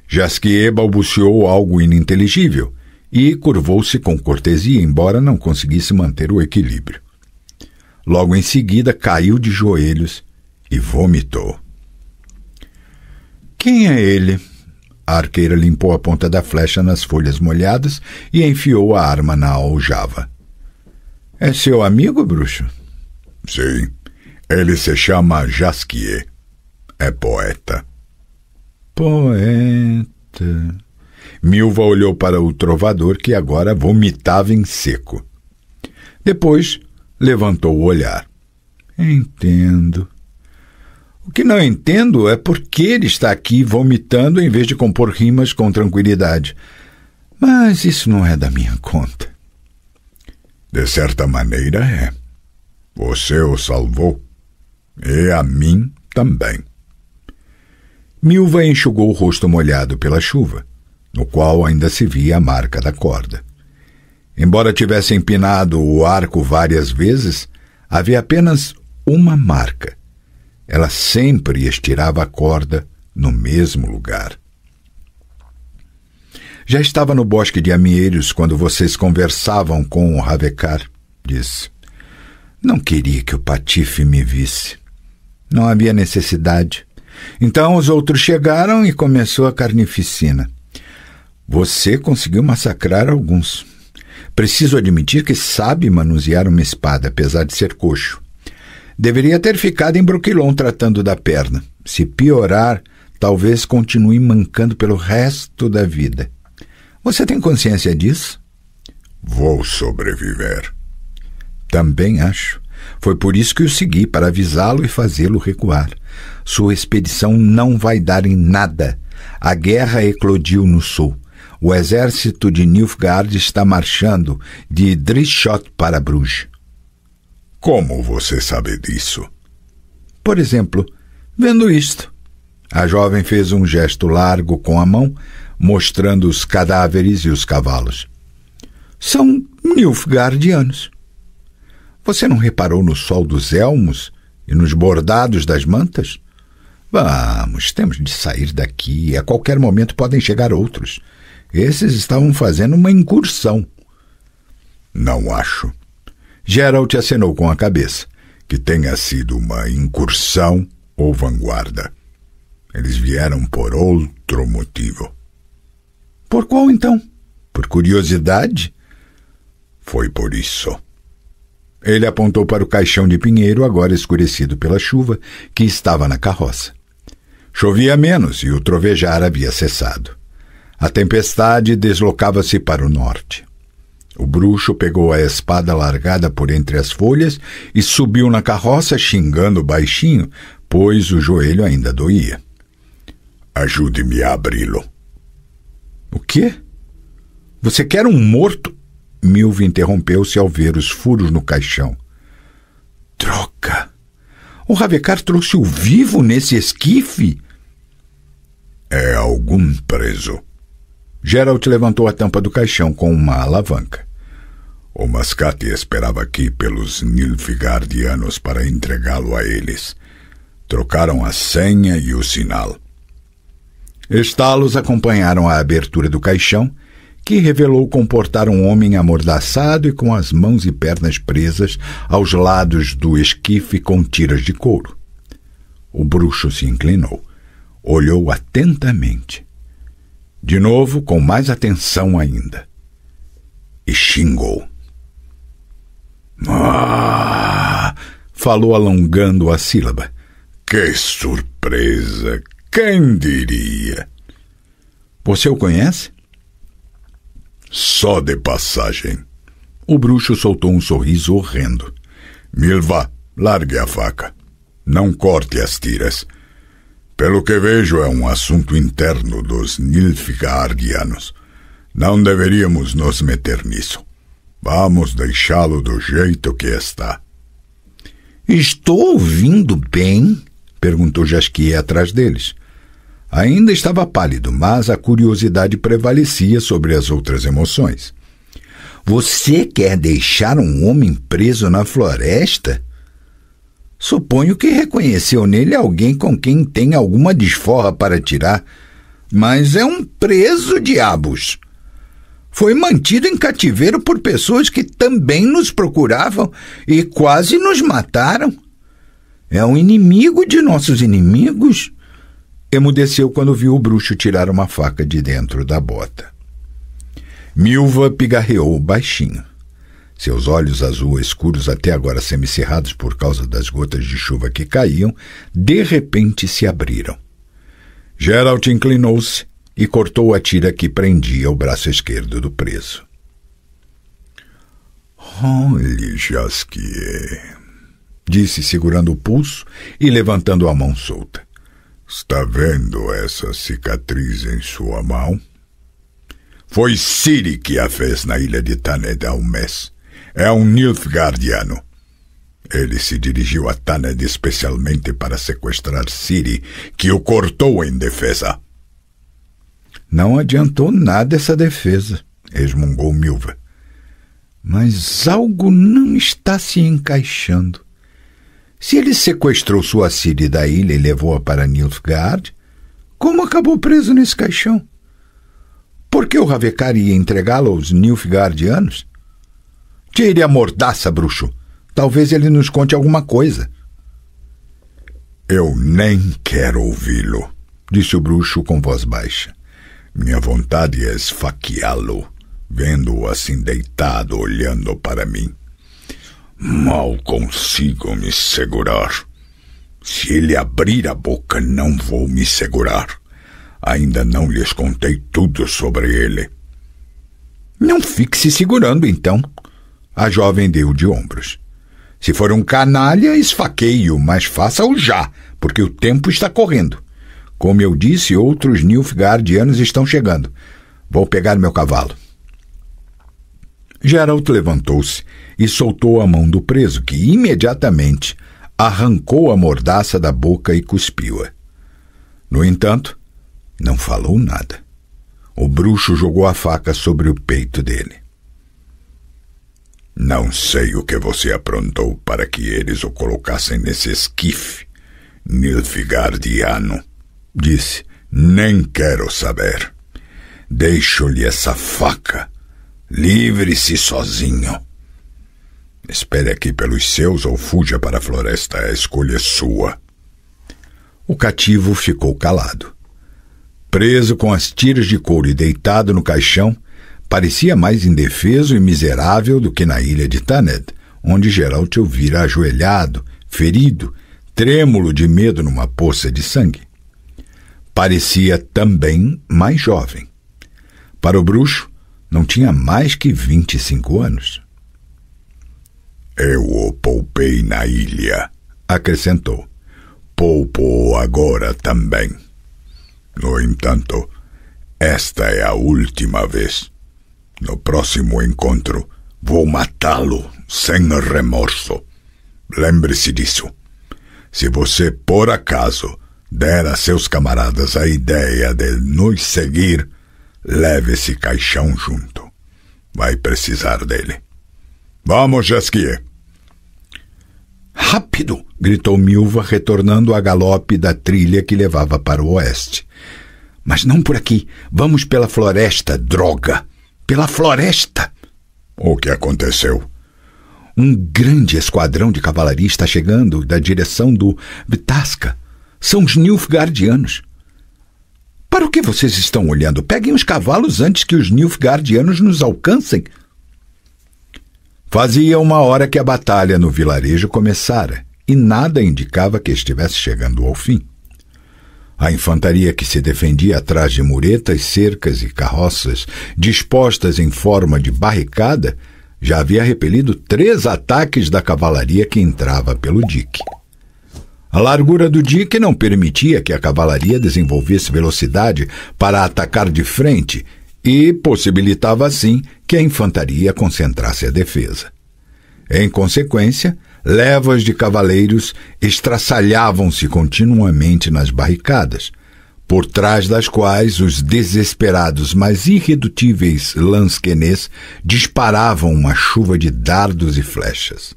Jasquier balbuciou algo ininteligível e curvou-se com cortesia, embora não conseguisse manter o equilíbrio. Logo em seguida, caiu de joelhos e vomitou. Quem é ele? A arqueira limpou a ponta da flecha nas folhas molhadas e enfiou a arma na aljava. É seu amigo, bruxo? Sim. Ele se chama Jasquier. É poeta. Poeta. Milva olhou para o trovador que agora vomitava em seco. Depois levantou o olhar. Entendo. O que não entendo é por que ele está aqui vomitando em vez de compor rimas com tranquilidade. Mas isso não é da minha conta. De certa maneira é. Você o salvou. E a mim também. Milva enxugou o rosto molhado pela chuva, no qual ainda se via a marca da corda. Embora tivesse empinado o arco várias vezes, havia apenas uma marca ela sempre estirava a corda no mesmo lugar. Já estava no bosque de Amieiros quando vocês conversavam com o Ravecar, disse. Não queria que o Patife me visse. Não havia necessidade. Então os outros chegaram e começou a carnificina. Você conseguiu massacrar alguns. Preciso admitir que sabe manusear uma espada, apesar de ser coxo. Deveria ter ficado em Broquilon tratando da perna. Se piorar, talvez continue mancando pelo resto da vida. Você tem consciência disso? Vou sobreviver. Também acho. Foi por isso que o segui para avisá-lo e fazê-lo recuar. Sua expedição não vai dar em nada. A guerra eclodiu no sul. O exército de Nilfgaard está marchando de Drishot para Bruges. Como você sabe disso? Por exemplo, vendo isto. A jovem fez um gesto largo com a mão, mostrando os cadáveres e os cavalos. São nilfgaardianos. Você não reparou no sol dos elmos e nos bordados das mantas? Vamos, temos de sair daqui. A qualquer momento podem chegar outros. Esses estavam fazendo uma incursão. Não acho. Geralt acenou com a cabeça, que tenha sido uma incursão ou vanguarda. Eles vieram por outro motivo. Por qual então? Por curiosidade? Foi por isso. Ele apontou para o caixão de pinheiro, agora escurecido pela chuva, que estava na carroça. Chovia menos e o trovejar havia cessado. A tempestade deslocava-se para o norte. O bruxo pegou a espada largada por entre as folhas e subiu na carroça xingando baixinho, pois o joelho ainda doía. Ajude-me a abri-lo. O quê? Você quer um morto? Milva interrompeu-se ao ver os furos no caixão. Troca! O Ravecar trouxe-o vivo nesse esquife? É algum preso. Gerald levantou a tampa do caixão com uma alavanca. O mascate esperava aqui pelos Nilfgaardianos para entregá-lo a eles. Trocaram a senha e o sinal. Estalos acompanharam a abertura do caixão, que revelou comportar um homem amordaçado e com as mãos e pernas presas aos lados do esquife com tiras de couro. O bruxo se inclinou, olhou atentamente. De novo, com mais atenção ainda. E xingou. Ah! Falou alongando a sílaba. Que surpresa! Quem diria? Você o conhece? Só de passagem. O bruxo soltou um sorriso horrendo. Milva, largue a faca. Não corte as tiras. Pelo que vejo, é um assunto interno dos nilfgaardianos. Não deveríamos nos meter nisso. Vamos deixá-lo do jeito que está. Estou ouvindo bem? perguntou Jasquier atrás deles. Ainda estava pálido, mas a curiosidade prevalecia sobre as outras emoções. Você quer deixar um homem preso na floresta? Suponho que reconheceu nele alguém com quem tem alguma desforra para tirar. Mas é um preso, diabos! Foi mantido em cativeiro por pessoas que também nos procuravam e quase nos mataram. É um inimigo de nossos inimigos. Emudeceu quando viu o bruxo tirar uma faca de dentro da bota. Milva pigarreou baixinho. Seus olhos azul escuros, até agora semicerrados por causa das gotas de chuva que caíam, de repente se abriram. Gerald inclinou-se e cortou a tira que prendia o braço esquerdo do preso. Olhe, Jasquier, disse segurando o pulso e levantando a mão solta. Está vendo essa cicatriz em sua mão? Foi Siri que a fez na ilha de Taned há um mês. É um Nilfgaardiano. Ele se dirigiu a Taned especialmente para sequestrar Siri, que o cortou em defesa. Não adiantou nada essa defesa, resmungou Milva. Mas algo não está se encaixando. Se ele sequestrou sua Siri da ilha e levou-a para Nilfgaard, como acabou preso nesse caixão? Por que o Ravecar ia entregá-la aos Nilfgaardianos? Tire a mordaça, bruxo. Talvez ele nos conte alguma coisa. Eu nem quero ouvi-lo, disse o bruxo com voz baixa. Minha vontade é esfaqueá-lo, vendo-o assim deitado olhando para mim. Mal consigo me segurar. Se ele abrir a boca, não vou me segurar. Ainda não lhes contei tudo sobre ele. Não fique se segurando, então. A jovem deu de ombros. Se for um canalha, esfaqueio, o mas faça-o já, porque o tempo está correndo. Como eu disse, outros Nilfgaardianos estão chegando. Vou pegar meu cavalo. Geralt levantou-se e soltou a mão do preso, que imediatamente arrancou a mordaça da boca e cuspiu-a. No entanto, não falou nada. O bruxo jogou a faca sobre o peito dele. Não sei o que você aprontou para que eles o colocassem nesse esquife, Nilfgaardiano, disse: Nem quero saber. Deixo-lhe essa faca. Livre-se sozinho. Espere aqui pelos seus ou fuja para a floresta. É a escolha é sua. O cativo ficou calado. Preso com as tiras de couro e deitado no caixão, parecia mais indefeso e miserável do que na ilha de Tanned, onde Geralt o vira ajoelhado, ferido, trêmulo de medo numa poça de sangue parecia também mais jovem. Para o bruxo, não tinha mais que 25 anos. Eu o poupei na ilha, acrescentou. Poupo agora também. No entanto, esta é a última vez. No próximo encontro, vou matá-lo sem remorso. Lembre-se disso. Se você por acaso dera a seus camaradas a ideia de nos seguir, leve esse caixão junto. Vai precisar dele. Vamos, Jasquier. Rápido! gritou Milva, retornando a galope da trilha que levava para o oeste. Mas não por aqui. Vamos pela floresta, droga! Pela floresta! O que aconteceu? Um grande esquadrão de cavalaria está chegando da direção do Vitasca. São os Nilfgaardianos. Para o que vocês estão olhando? Peguem os cavalos antes que os Nilfgaardianos nos alcancem. Fazia uma hora que a batalha no vilarejo começara e nada indicava que estivesse chegando ao fim. A infantaria que se defendia atrás de muretas, cercas e carroças dispostas em forma de barricada já havia repelido três ataques da cavalaria que entrava pelo dique. A largura do dique não permitia que a cavalaria desenvolvesse velocidade para atacar de frente e possibilitava assim que a infantaria concentrasse a defesa. Em consequência, levas de cavaleiros estraçalhavam-se continuamente nas barricadas, por trás das quais os desesperados, mas irredutíveis lansquenês disparavam uma chuva de dardos e flechas.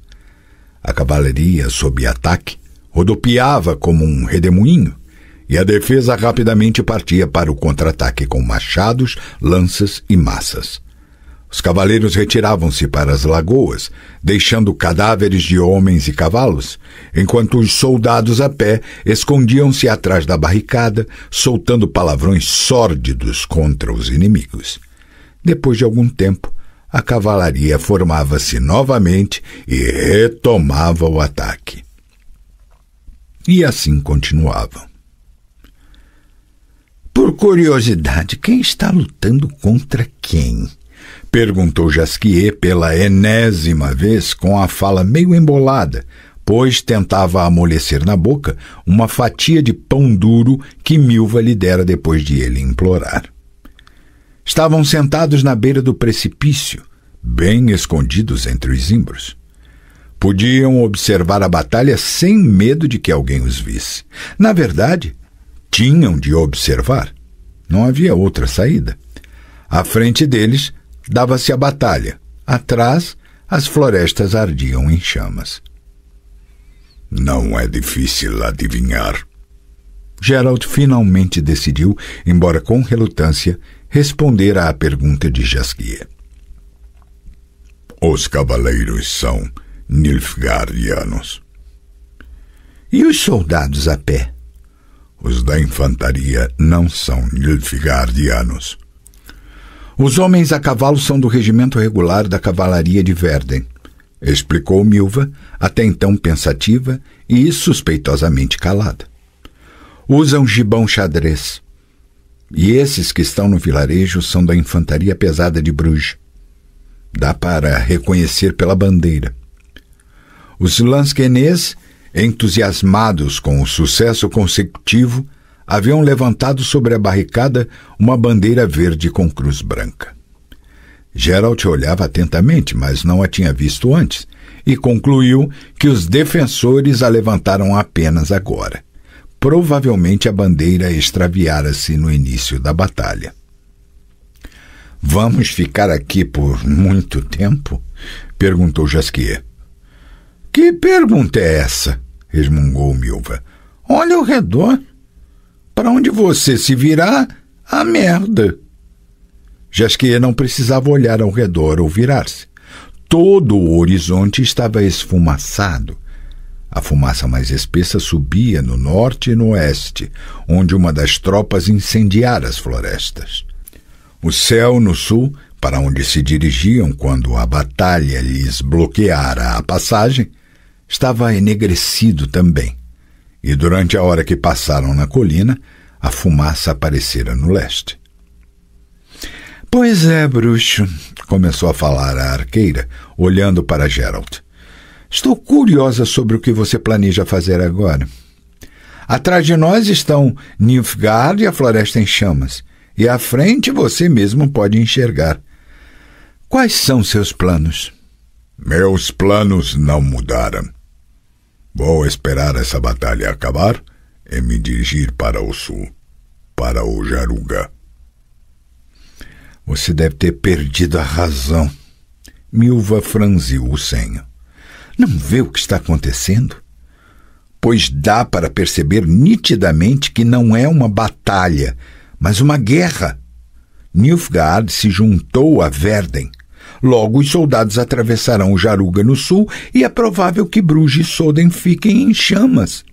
A cavalaria, sob ataque, rodopiava como um redemoinho e a defesa rapidamente partia para o contra-ataque com machados, lanças e massas. Os cavaleiros retiravam-se para as lagoas, deixando cadáveres de homens e cavalos, enquanto os soldados a pé escondiam-se atrás da barricada, soltando palavrões sórdidos contra os inimigos. Depois de algum tempo, a cavalaria formava-se novamente e retomava o ataque. E assim continuavam. Por curiosidade, quem está lutando contra quem? Perguntou Jasquier pela enésima vez com a fala meio embolada, pois tentava amolecer na boca uma fatia de pão duro que Milva lhe dera depois de ele implorar. Estavam sentados na beira do precipício, bem escondidos entre os zimbros. Podiam observar a batalha sem medo de que alguém os visse. Na verdade, tinham de observar. Não havia outra saída. À frente deles dava-se a batalha. Atrás, as florestas ardiam em chamas. Não é difícil adivinhar. Gerald finalmente decidiu, embora com relutância, responder à pergunta de Jasquier. Os cavaleiros são nilfgaardianos. E os soldados a pé? Os da infantaria não são nilfgaardianos. Os homens a cavalo são do regimento regular da cavalaria de Verden, explicou Milva, até então pensativa e suspeitosamente calada. Usam gibão xadrez. E esses que estão no vilarejo são da infantaria pesada de Bruges. Dá para reconhecer pela bandeira. Os lansquenês, entusiasmados com o sucesso consecutivo, haviam levantado sobre a barricada uma bandeira verde com cruz branca. Geralt olhava atentamente, mas não a tinha visto antes, e concluiu que os defensores a levantaram apenas agora. Provavelmente a bandeira extraviara-se no início da batalha. Vamos ficar aqui por muito tempo? perguntou Jasquier. Que pergunta é essa? resmungou Milva. Olha ao redor. Para onde você se virar, a merda. Jasquier não precisava olhar ao redor ou virar-se. Todo o horizonte estava esfumaçado. A fumaça mais espessa subia no norte e no oeste, onde uma das tropas incendiara as florestas. O céu no sul, para onde se dirigiam quando a batalha lhes bloqueara a passagem, estava enegrecido também, e durante a hora que passaram na colina, a fumaça aparecera no leste. Pois é, bruxo, começou a falar a arqueira, olhando para Gerald. Estou curiosa sobre o que você planeja fazer agora. Atrás de nós estão Nilfgaard e a Floresta em Chamas, e à frente você mesmo pode enxergar. Quais são seus planos? Meus planos não mudaram. Vou esperar essa batalha acabar e me dirigir para o sul, para o Jaruga. Você deve ter perdido a razão. Milva franziu o senho. Não vê o que está acontecendo? Pois dá para perceber nitidamente que não é uma batalha, mas uma guerra. Nilfgaard se juntou a Verden Logo, os soldados atravessarão o Jaruga no sul e é provável que Bruges e Soden fiquem em chamas.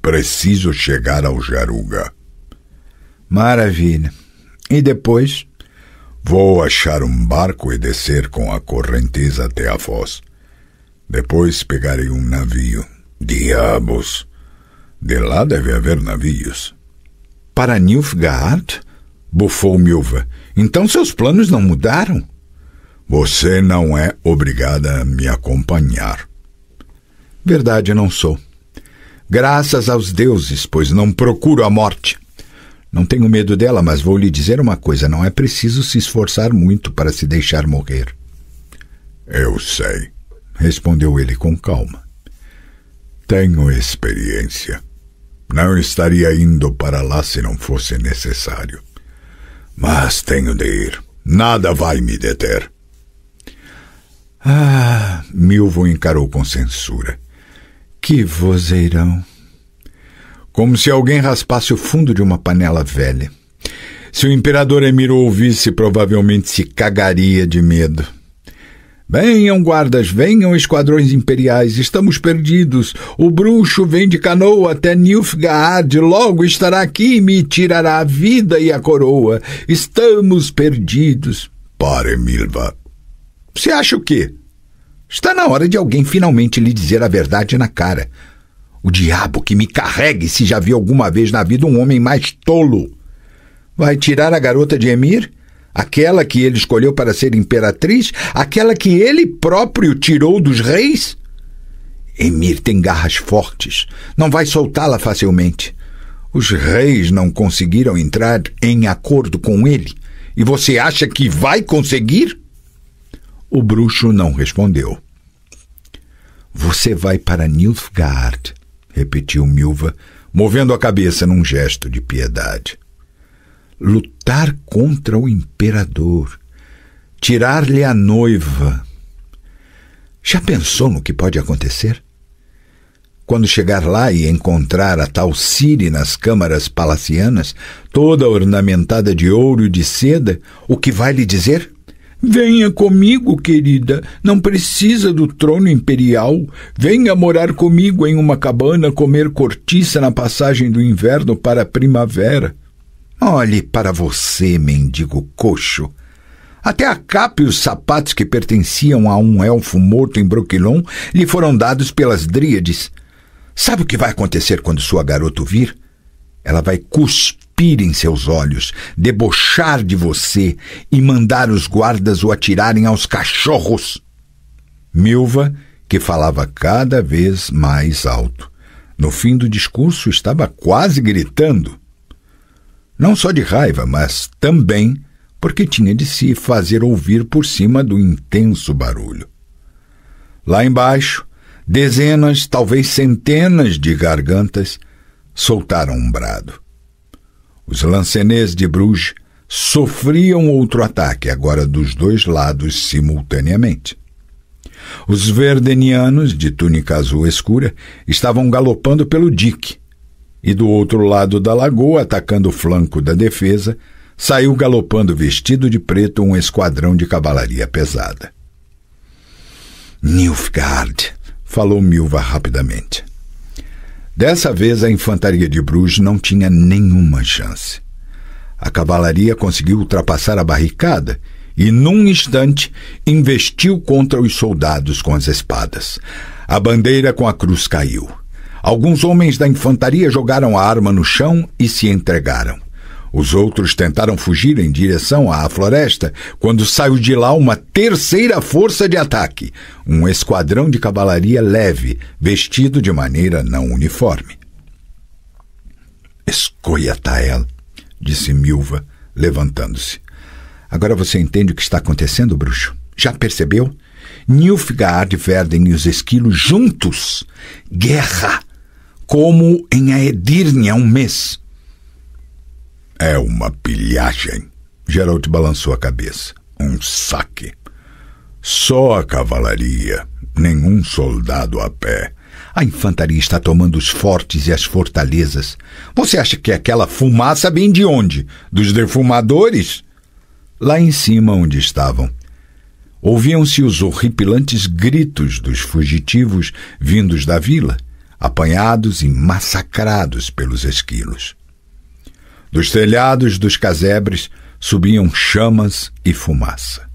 Preciso chegar ao Jaruga. Maravilha. E depois? Vou achar um barco e descer com a correnteza até a foz. Depois pegarei um navio. Diabos! De lá deve haver navios. Para Nilfgaard? Bufou Milva. Então seus planos não mudaram? Você não é obrigada a me acompanhar. Verdade, não sou. Graças aos deuses, pois não procuro a morte. Não tenho medo dela, mas vou lhe dizer uma coisa: não é preciso se esforçar muito para se deixar morrer. Eu sei, respondeu ele com calma. Tenho experiência. Não estaria indo para lá se não fosse necessário. Mas tenho de ir. Nada vai me deter. Ah, Milvo encarou com censura. Que vozeirão! Como se alguém raspasse o fundo de uma panela velha. Se o imperador Emiro ouvisse, provavelmente se cagaria de medo. Venham, guardas, venham, esquadrões imperiais, estamos perdidos. O bruxo vem de canoa até Nilfgaard, logo estará aqui e me tirará a vida e a coroa. Estamos perdidos. Pare, Milva, você acha o quê? Está na hora de alguém finalmente lhe dizer a verdade na cara. O diabo que me carregue se já vi alguma vez na vida um homem mais tolo. Vai tirar a garota de Emir? Aquela que ele escolheu para ser imperatriz? Aquela que ele próprio tirou dos reis? Emir tem garras fortes. Não vai soltá-la facilmente. Os reis não conseguiram entrar em acordo com ele. E você acha que vai conseguir? O bruxo não respondeu. Você vai para Nilfgaard, repetiu Milva, movendo a cabeça num gesto de piedade. Lutar contra o imperador, tirar-lhe a noiva. Já pensou no que pode acontecer? Quando chegar lá e encontrar a tal Cire nas câmaras palacianas, toda ornamentada de ouro e de seda, o que vai lhe dizer? Venha comigo, querida, não precisa do trono imperial. Venha morar comigo em uma cabana, comer cortiça na passagem do inverno para a primavera. Olhe para você, mendigo coxo. Até a capa e os sapatos que pertenciam a um elfo morto em Broquilon lhe foram dados pelas dríades. Sabe o que vai acontecer quando sua garota vir? Ela vai cuspir cuspir em seus olhos, debochar de você e mandar os guardas o atirarem aos cachorros. Milva, que falava cada vez mais alto, no fim do discurso estava quase gritando. Não só de raiva, mas também porque tinha de se fazer ouvir por cima do intenso barulho. Lá embaixo, dezenas, talvez centenas de gargantas soltaram um brado. Os lancenês de Bruges sofriam outro ataque, agora dos dois lados simultaneamente. Os verdenianos, de túnica azul escura, estavam galopando pelo dique, e do outro lado da lagoa, atacando o flanco da defesa, saiu galopando vestido de preto um esquadrão de cavalaria pesada. Nilfgaard, falou Milva rapidamente. Dessa vez a infantaria de Bruges não tinha nenhuma chance. A cavalaria conseguiu ultrapassar a barricada e, num instante, investiu contra os soldados com as espadas. A bandeira com a cruz caiu. Alguns homens da infantaria jogaram a arma no chão e se entregaram. Os outros tentaram fugir em direção à floresta quando saiu de lá uma terceira força de ataque, um esquadrão de cavalaria leve, vestido de maneira não uniforme. Escolha, Tael, disse Milva, levantando-se. Agora você entende o que está acontecendo, bruxo? Já percebeu? Nilfgaard, Verden e os esquilos juntos. Guerra! Como em Aedirne há um mês. É uma pilhagem. Geralt balançou a cabeça. Um saque. Só a cavalaria, nenhum soldado a pé. A infantaria está tomando os fortes e as fortalezas. Você acha que aquela fumaça vem de onde? Dos defumadores? Lá em cima onde estavam, ouviam-se os horripilantes gritos dos fugitivos vindos da vila, apanhados e massacrados pelos esquilos. Dos telhados dos casebres subiam chamas e fumaça.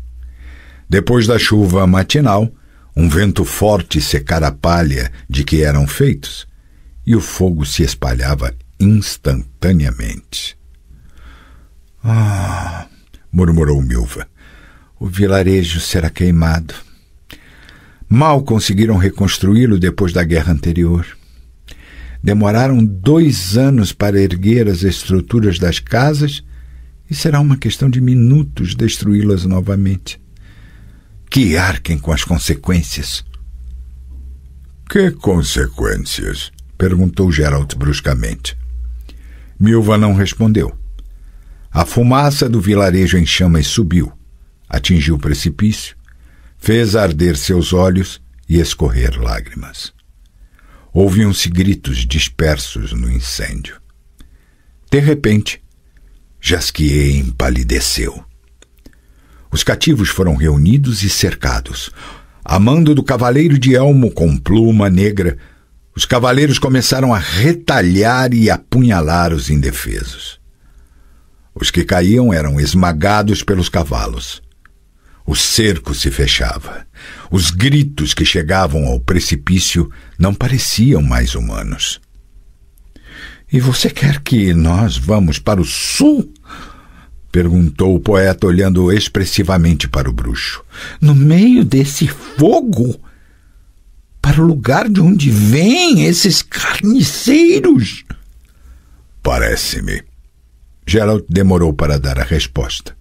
Depois da chuva matinal, um vento forte secara a palha de que eram feitos, e o fogo se espalhava instantaneamente. Ah, murmurou Milva, o vilarejo será queimado. Mal conseguiram reconstruí-lo depois da guerra anterior. Demoraram dois anos para erguer as estruturas das casas e será uma questão de minutos destruí-las novamente. Que arquem com as consequências. Que consequências? perguntou Geralt bruscamente. Milva não respondeu. A fumaça do vilarejo em chamas subiu, atingiu o precipício, fez arder seus olhos e escorrer lágrimas. Ouviam-se gritos dispersos no incêndio. De repente, Jasquier empalideceu. Os cativos foram reunidos e cercados. A mando do cavaleiro de elmo com pluma negra, os cavaleiros começaram a retalhar e apunhalar os indefesos. Os que caíam eram esmagados pelos cavalos. O cerco se fechava. Os gritos que chegavam ao precipício não pareciam mais humanos. E você quer que nós vamos para o sul? perguntou o poeta, olhando expressivamente para o bruxo. No meio desse fogo? Para o lugar de onde vêm esses carniceiros? Parece-me. Gerald demorou para dar a resposta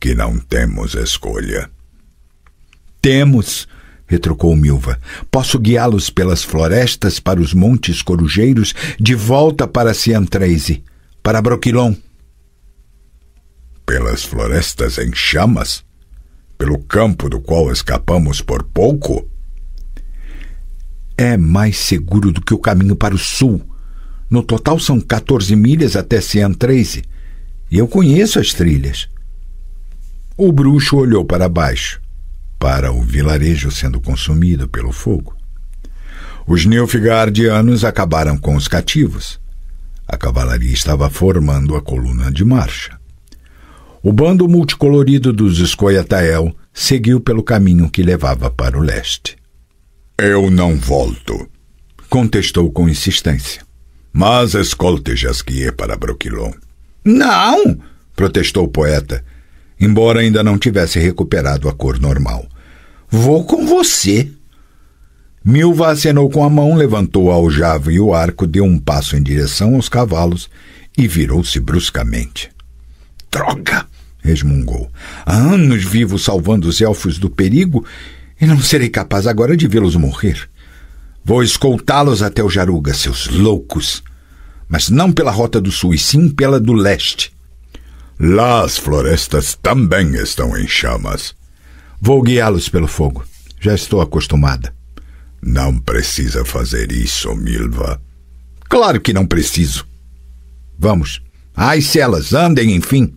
que não temos escolha. Temos, retrucou Milva. Posso guiá-los pelas florestas para os montes corujeiros, de volta para Ciantreze, para Broquilon. Pelas florestas em chamas? Pelo campo do qual escapamos por pouco? É mais seguro do que o caminho para o sul. No total são 14 milhas até Ciantreze. E eu conheço as trilhas. O bruxo olhou para baixo, para o vilarejo sendo consumido pelo fogo. Os Nilfgaardianos acabaram com os cativos. A cavalaria estava formando a coluna de marcha. O bando multicolorido dos Escoiatael seguiu pelo caminho que levava para o leste. Eu não volto, contestou com insistência. Mas escolte Jasquier para Broquilon. Não! protestou o poeta embora ainda não tivesse recuperado a cor normal. Vou com você. Milva acenou com a mão, levantou a aljava e o arco, deu um passo em direção aos cavalos e virou-se bruscamente. Droga! resmungou. Há anos vivo salvando os elfos do perigo e não serei capaz agora de vê-los morrer. Vou escoltá-los até o Jaruga, seus loucos. Mas não pela rota do sul, e sim pela do leste. Lá as florestas também estão em chamas. Vou guiá-los pelo fogo. Já estou acostumada. Não precisa fazer isso, Milva. Claro que não preciso. Vamos. Ai, se elas andem, enfim.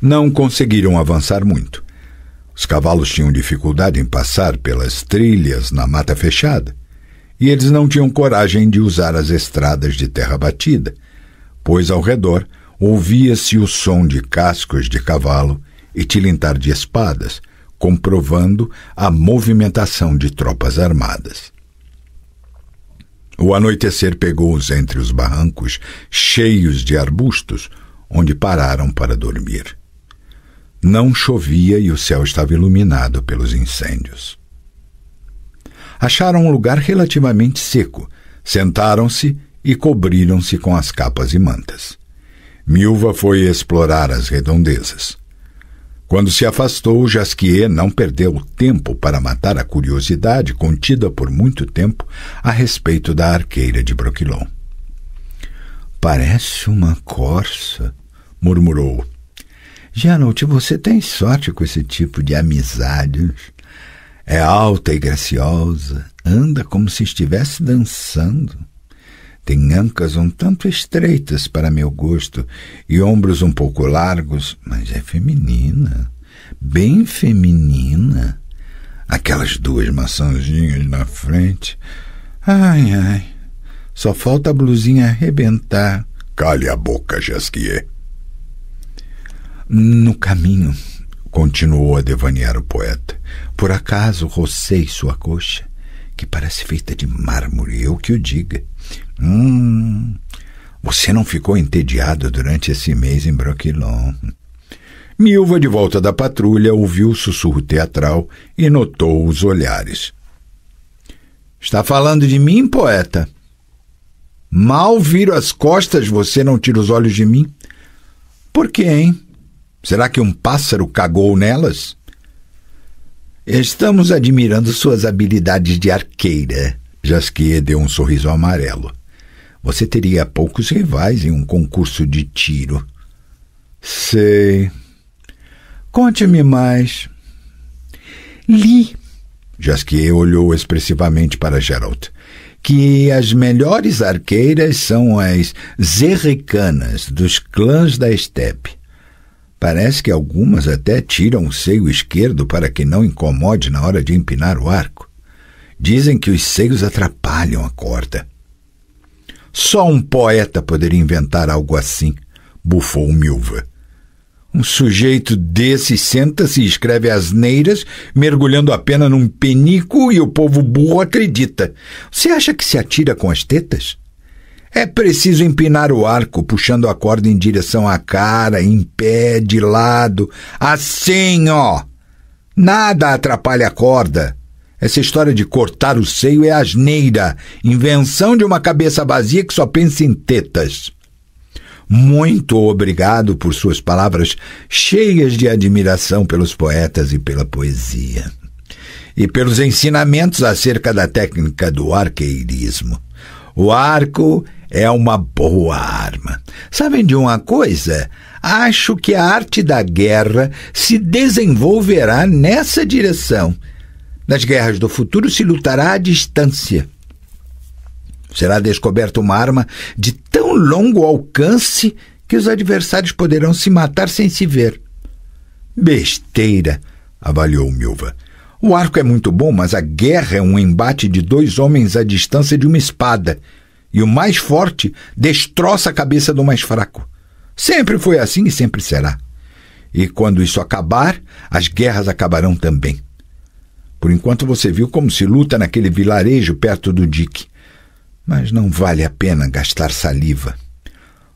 Não conseguiram avançar muito. Os cavalos tinham dificuldade em passar pelas trilhas na mata fechada, e eles não tinham coragem de usar as estradas de terra batida, pois ao redor Ouvia-se o som de cascos de cavalo e tilintar de espadas, comprovando a movimentação de tropas armadas. O anoitecer pegou-os entre os barrancos, cheios de arbustos, onde pararam para dormir. Não chovia e o céu estava iluminado pelos incêndios. Acharam um lugar relativamente seco, sentaram-se e cobriram-se com as capas e mantas. Milva foi explorar as redondezas. Quando se afastou, Jasquier não perdeu tempo para matar a curiosidade contida por muito tempo a respeito da arqueira de Broquilon. Parece uma corça, murmurou. Geralt, você tem sorte com esse tipo de amizades. É alta e graciosa, anda como se estivesse dançando. Tem ancas um tanto estreitas para meu gosto e ombros um pouco largos, mas é feminina, bem feminina. Aquelas duas maçãzinhas na frente. Ai, ai. Só falta a blusinha arrebentar. Cale a boca, Jasquier. No caminho, continuou a devanear o poeta, por acaso rocei sua coxa, que parece feita de mármore, eu que o diga. Hum, você não ficou entediado durante esse mês em Broquilon. Milva, de volta da patrulha, ouviu o sussurro teatral e notou os olhares. Está falando de mim, poeta? Mal viro as costas, você não tira os olhos de mim. Por quê, hein? Será que um pássaro cagou nelas? Estamos admirando suas habilidades de arqueira. Jasquier deu um sorriso amarelo. Você teria poucos rivais em um concurso de tiro. Sei. Conte-me mais. Li. Jasquier olhou expressivamente para Geralt, Que as melhores arqueiras são as zerricanas dos clãs da estepe. Parece que algumas até tiram o seio esquerdo para que não incomode na hora de empinar o arco. Dizem que os seios atrapalham a corda. Só um poeta poderia inventar algo assim, bufou Milva. Um sujeito desse senta-se e escreve asneiras, mergulhando a pena num penico e o povo burro acredita. Você acha que se atira com as tetas? É preciso empinar o arco, puxando a corda em direção à cara, em pé, de lado. Assim, ó! Nada atrapalha a corda. Essa história de cortar o seio é asneira, invenção de uma cabeça vazia que só pensa em tetas. Muito obrigado por suas palavras cheias de admiração pelos poetas e pela poesia. E pelos ensinamentos acerca da técnica do arqueirismo. O arco é uma boa arma. Sabem de uma coisa? Acho que a arte da guerra se desenvolverá nessa direção nas guerras do futuro se lutará à distância. Será descoberta uma arma de tão longo alcance que os adversários poderão se matar sem se ver. Besteira, avaliou Milva. O arco é muito bom, mas a guerra é um embate de dois homens à distância de uma espada. E o mais forte destroça a cabeça do mais fraco. Sempre foi assim e sempre será. E quando isso acabar, as guerras acabarão também. Por enquanto você viu como se luta naquele vilarejo perto do dique. Mas não vale a pena gastar saliva.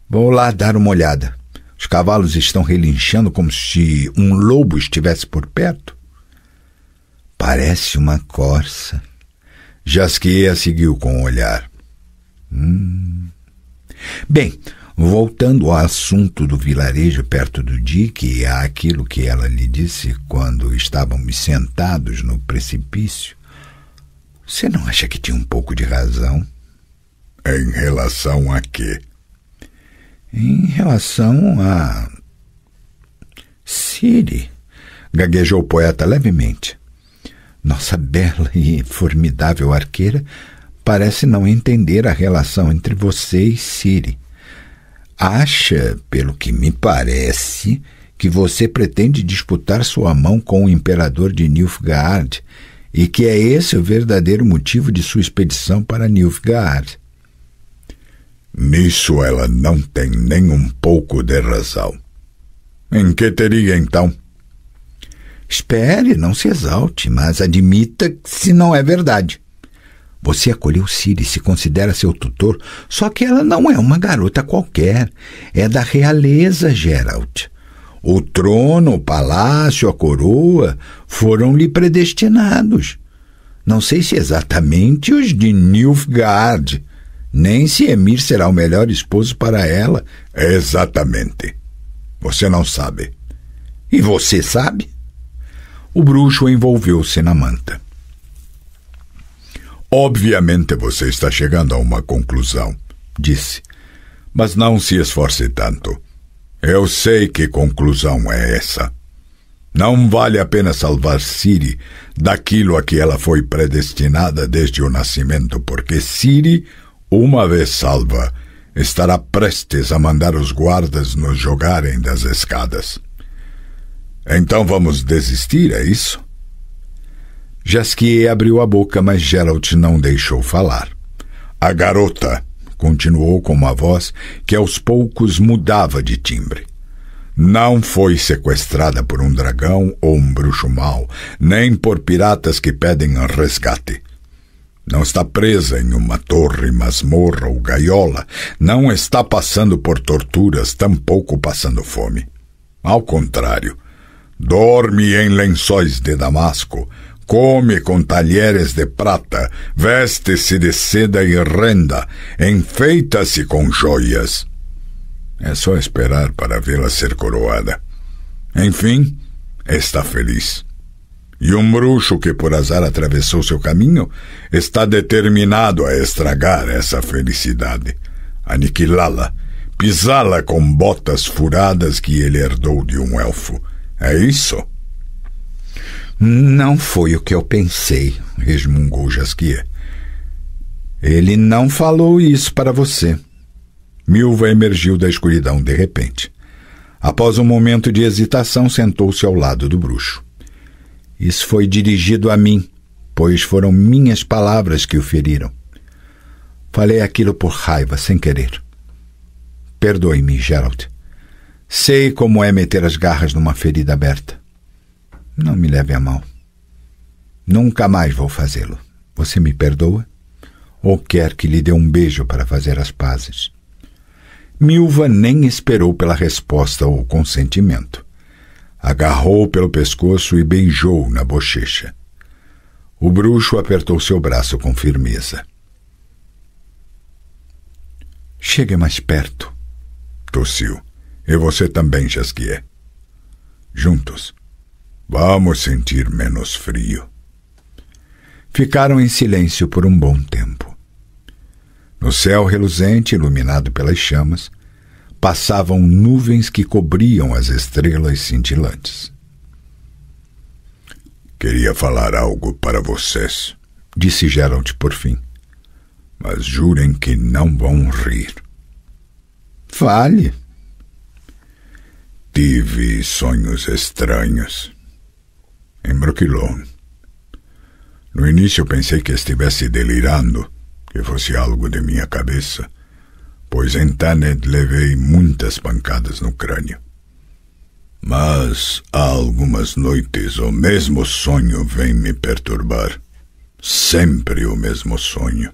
Vou lá dar uma olhada. Os cavalos estão relinchando como se um lobo estivesse por perto. Parece uma corça. Jasqueia seguiu com o olhar. Hum. Bem, Voltando ao assunto do vilarejo perto do dique e àquilo que ela lhe disse quando estávamos sentados no precipício, você não acha que tinha um pouco de razão? Em relação a quê? Em relação a. Siri, gaguejou o poeta levemente. Nossa bela e formidável arqueira parece não entender a relação entre você e Siri acha, pelo que me parece, que você pretende disputar sua mão com o imperador de Nilfgaard e que é esse o verdadeiro motivo de sua expedição para Nilfgaard. Nisso ela não tem nem um pouco de razão. Em que teria então? Espere, não se exalte, mas admita que se não é verdade. Você acolheu Siri, se considera seu tutor, só que ela não é uma garota qualquer. É da realeza, Gerald. O trono, o palácio, a coroa foram-lhe predestinados. Não sei se exatamente os de Nilfgaard, nem se Emir será o melhor esposo para ela. Exatamente. Você não sabe. E você sabe? O bruxo envolveu-se na manta. Obviamente você está chegando a uma conclusão, disse. Mas não se esforce tanto. Eu sei que conclusão é essa. Não vale a pena salvar Siri daquilo a que ela foi predestinada desde o nascimento, porque Siri, uma vez salva, estará prestes a mandar os guardas nos jogarem das escadas. Então vamos desistir, é isso? Jasquier abriu a boca, mas Geralt não deixou falar. A garota, continuou com uma voz que aos poucos mudava de timbre. Não foi sequestrada por um dragão ou um bruxo mau, nem por piratas que pedem resgate. Não está presa em uma torre, masmorra ou gaiola. Não está passando por torturas, tampouco passando fome. Ao contrário, dorme em lençóis de damasco come com talheres de prata, veste-se de seda e renda, enfeita-se com joias. É só esperar para vê-la ser coroada. Enfim, está feliz. E um bruxo que por azar atravessou seu caminho está determinado a estragar essa felicidade, aniquilá-la, pisá-la com botas furadas que ele herdou de um elfo. É isso? Não foi o que eu pensei, resmungou Jasquier. Ele não falou isso para você. Milva emergiu da escuridão de repente. Após um momento de hesitação, sentou-se ao lado do bruxo. Isso foi dirigido a mim, pois foram minhas palavras que o feriram. Falei aquilo por raiva, sem querer. Perdoe-me, Gerald. Sei como é meter as garras numa ferida aberta. Não me leve a mal. Nunca mais vou fazê-lo. Você me perdoa? Ou quer que lhe dê um beijo para fazer as pazes? Milva nem esperou pela resposta ou consentimento. Agarrou pelo pescoço e beijou na bochecha. O bruxo apertou seu braço com firmeza. Chegue mais perto. Tossiu. E você também, Jasquier. Juntos, Vamos sentir menos frio. Ficaram em silêncio por um bom tempo. No céu reluzente, iluminado pelas chamas, passavam nuvens que cobriam as estrelas cintilantes. Queria falar algo para vocês, disse Gerald por fim. Mas jurem que não vão rir. Fale. Tive sonhos estranhos lembro No início pensei que estivesse delirando, que fosse algo de minha cabeça, pois em Taned levei muitas pancadas no crânio. Mas há algumas noites o mesmo sonho vem me perturbar. Sempre o mesmo sonho.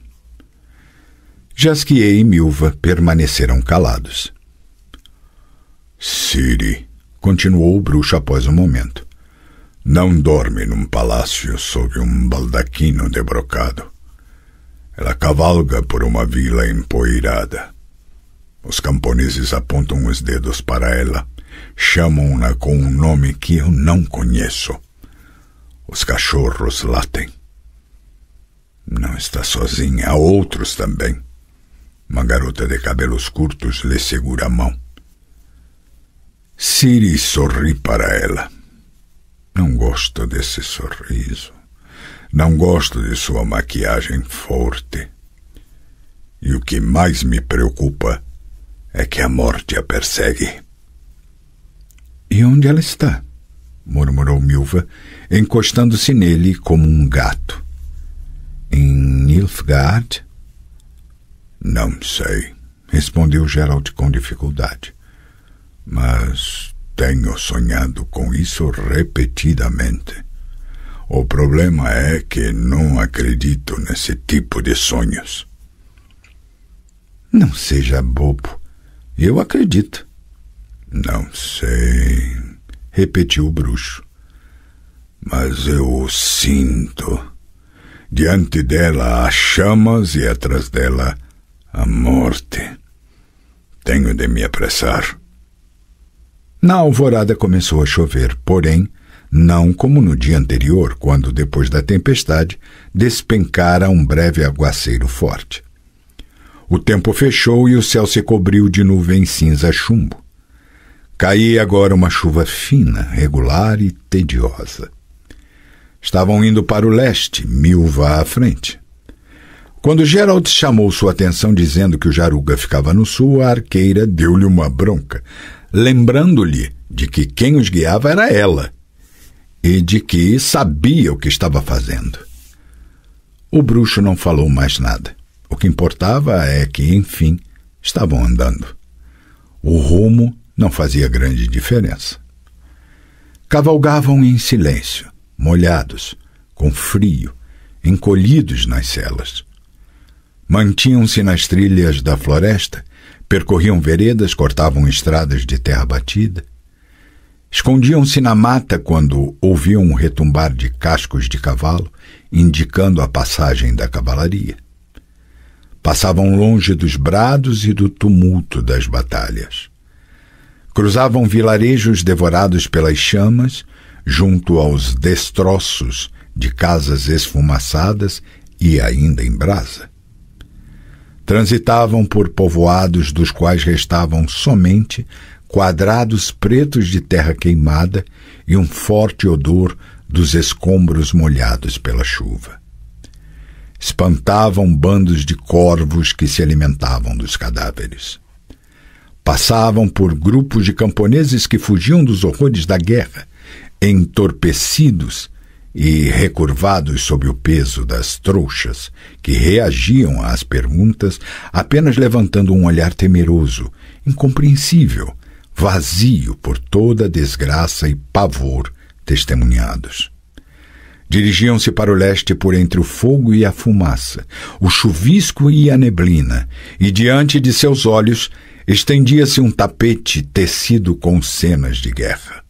Jasquiei e Milva permaneceram calados. Siri, continuou o bruxo após um momento não dorme num palácio sob um baldaquino debrocado. Ela cavalga por uma vila empoeirada. Os camponeses apontam os dedos para ela, chamam-na com um nome que eu não conheço. Os cachorros latem. Não está sozinha, há outros também. Uma garota de cabelos curtos lhe segura a mão. Siri sorri para ela, não gosto desse sorriso. Não gosto de sua maquiagem forte. E o que mais me preocupa é que a morte a persegue. E onde ela está? murmurou Milva, encostando-se nele como um gato. Em Nilfgaard? Não sei, respondeu Gerald com dificuldade. Mas tenho sonhado com isso repetidamente. O problema é que não acredito nesse tipo de sonhos. Não seja bobo. Eu acredito. Não sei, repetiu o bruxo. Mas eu o sinto. Diante dela há chamas e atrás dela a morte. Tenho de me apressar. Na alvorada começou a chover, porém, não como no dia anterior, quando, depois da tempestade, despencara um breve aguaceiro forte. O tempo fechou e o céu se cobriu de nuvem cinza chumbo. Caía agora uma chuva fina, regular e tediosa. Estavam indo para o leste, Milva à frente. Quando Gerald chamou sua atenção dizendo que o Jaruga ficava no sul, a arqueira deu-lhe uma bronca, lembrando-lhe de que quem os guiava era ela e de que sabia o que estava fazendo. O bruxo não falou mais nada. O que importava é que, enfim, estavam andando. O rumo não fazia grande diferença. Cavalgavam em silêncio, molhados, com frio, encolhidos nas celas. Mantinham-se nas trilhas da floresta, Percorriam veredas, cortavam estradas de terra batida. Escondiam-se na mata quando ouviam um retumbar de cascos de cavalo, indicando a passagem da cavalaria. Passavam longe dos brados e do tumulto das batalhas. Cruzavam vilarejos devorados pelas chamas, junto aos destroços de casas esfumaçadas e ainda em brasa. Transitavam por povoados dos quais restavam somente quadrados pretos de terra queimada e um forte odor dos escombros molhados pela chuva. Espantavam bandos de corvos que se alimentavam dos cadáveres. Passavam por grupos de camponeses que fugiam dos horrores da guerra, entorpecidos e recurvados sob o peso das trouxas que reagiam às perguntas apenas levantando um olhar temeroso, incompreensível, vazio por toda a desgraça e pavor testemunhados. Dirigiam-se para o leste por entre o fogo e a fumaça, o chuvisco e a neblina, e diante de seus olhos estendia-se um tapete tecido com cenas de guerra.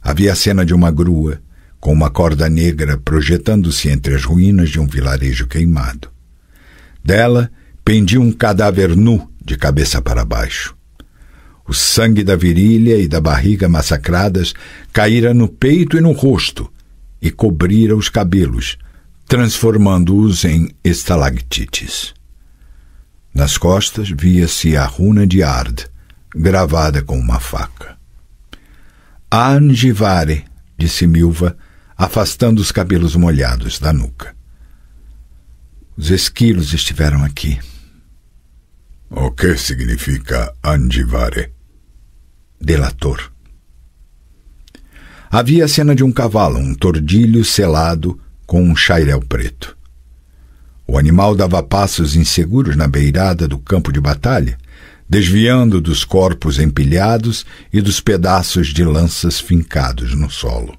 Havia a cena de uma grua, com uma corda negra projetando-se entre as ruínas de um vilarejo queimado. Dela pendia um cadáver nu, de cabeça para baixo. O sangue da virilha e da barriga massacradas caíra no peito e no rosto e cobrira os cabelos, transformando-os em estalactites. Nas costas via-se a runa de Ard, gravada com uma faca. Anjivare disse Milva, afastando os cabelos molhados da nuca. Os esquilos estiveram aqui. O que significa andivare? Delator. Havia a cena de um cavalo, um tordilho selado com um chairel preto. O animal dava passos inseguros na beirada do campo de batalha, desviando dos corpos empilhados e dos pedaços de lanças fincados no solo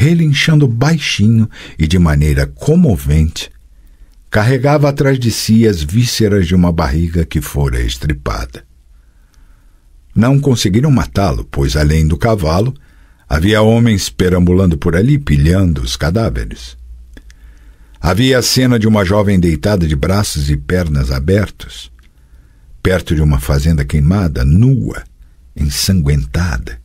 relinchando baixinho e de maneira comovente, carregava atrás de si as vísceras de uma barriga que fora estripada. Não conseguiram matá-lo, pois além do cavalo, havia homens perambulando por ali pilhando os cadáveres. Havia a cena de uma jovem deitada de braços e pernas abertos, perto de uma fazenda queimada, nua, ensanguentada,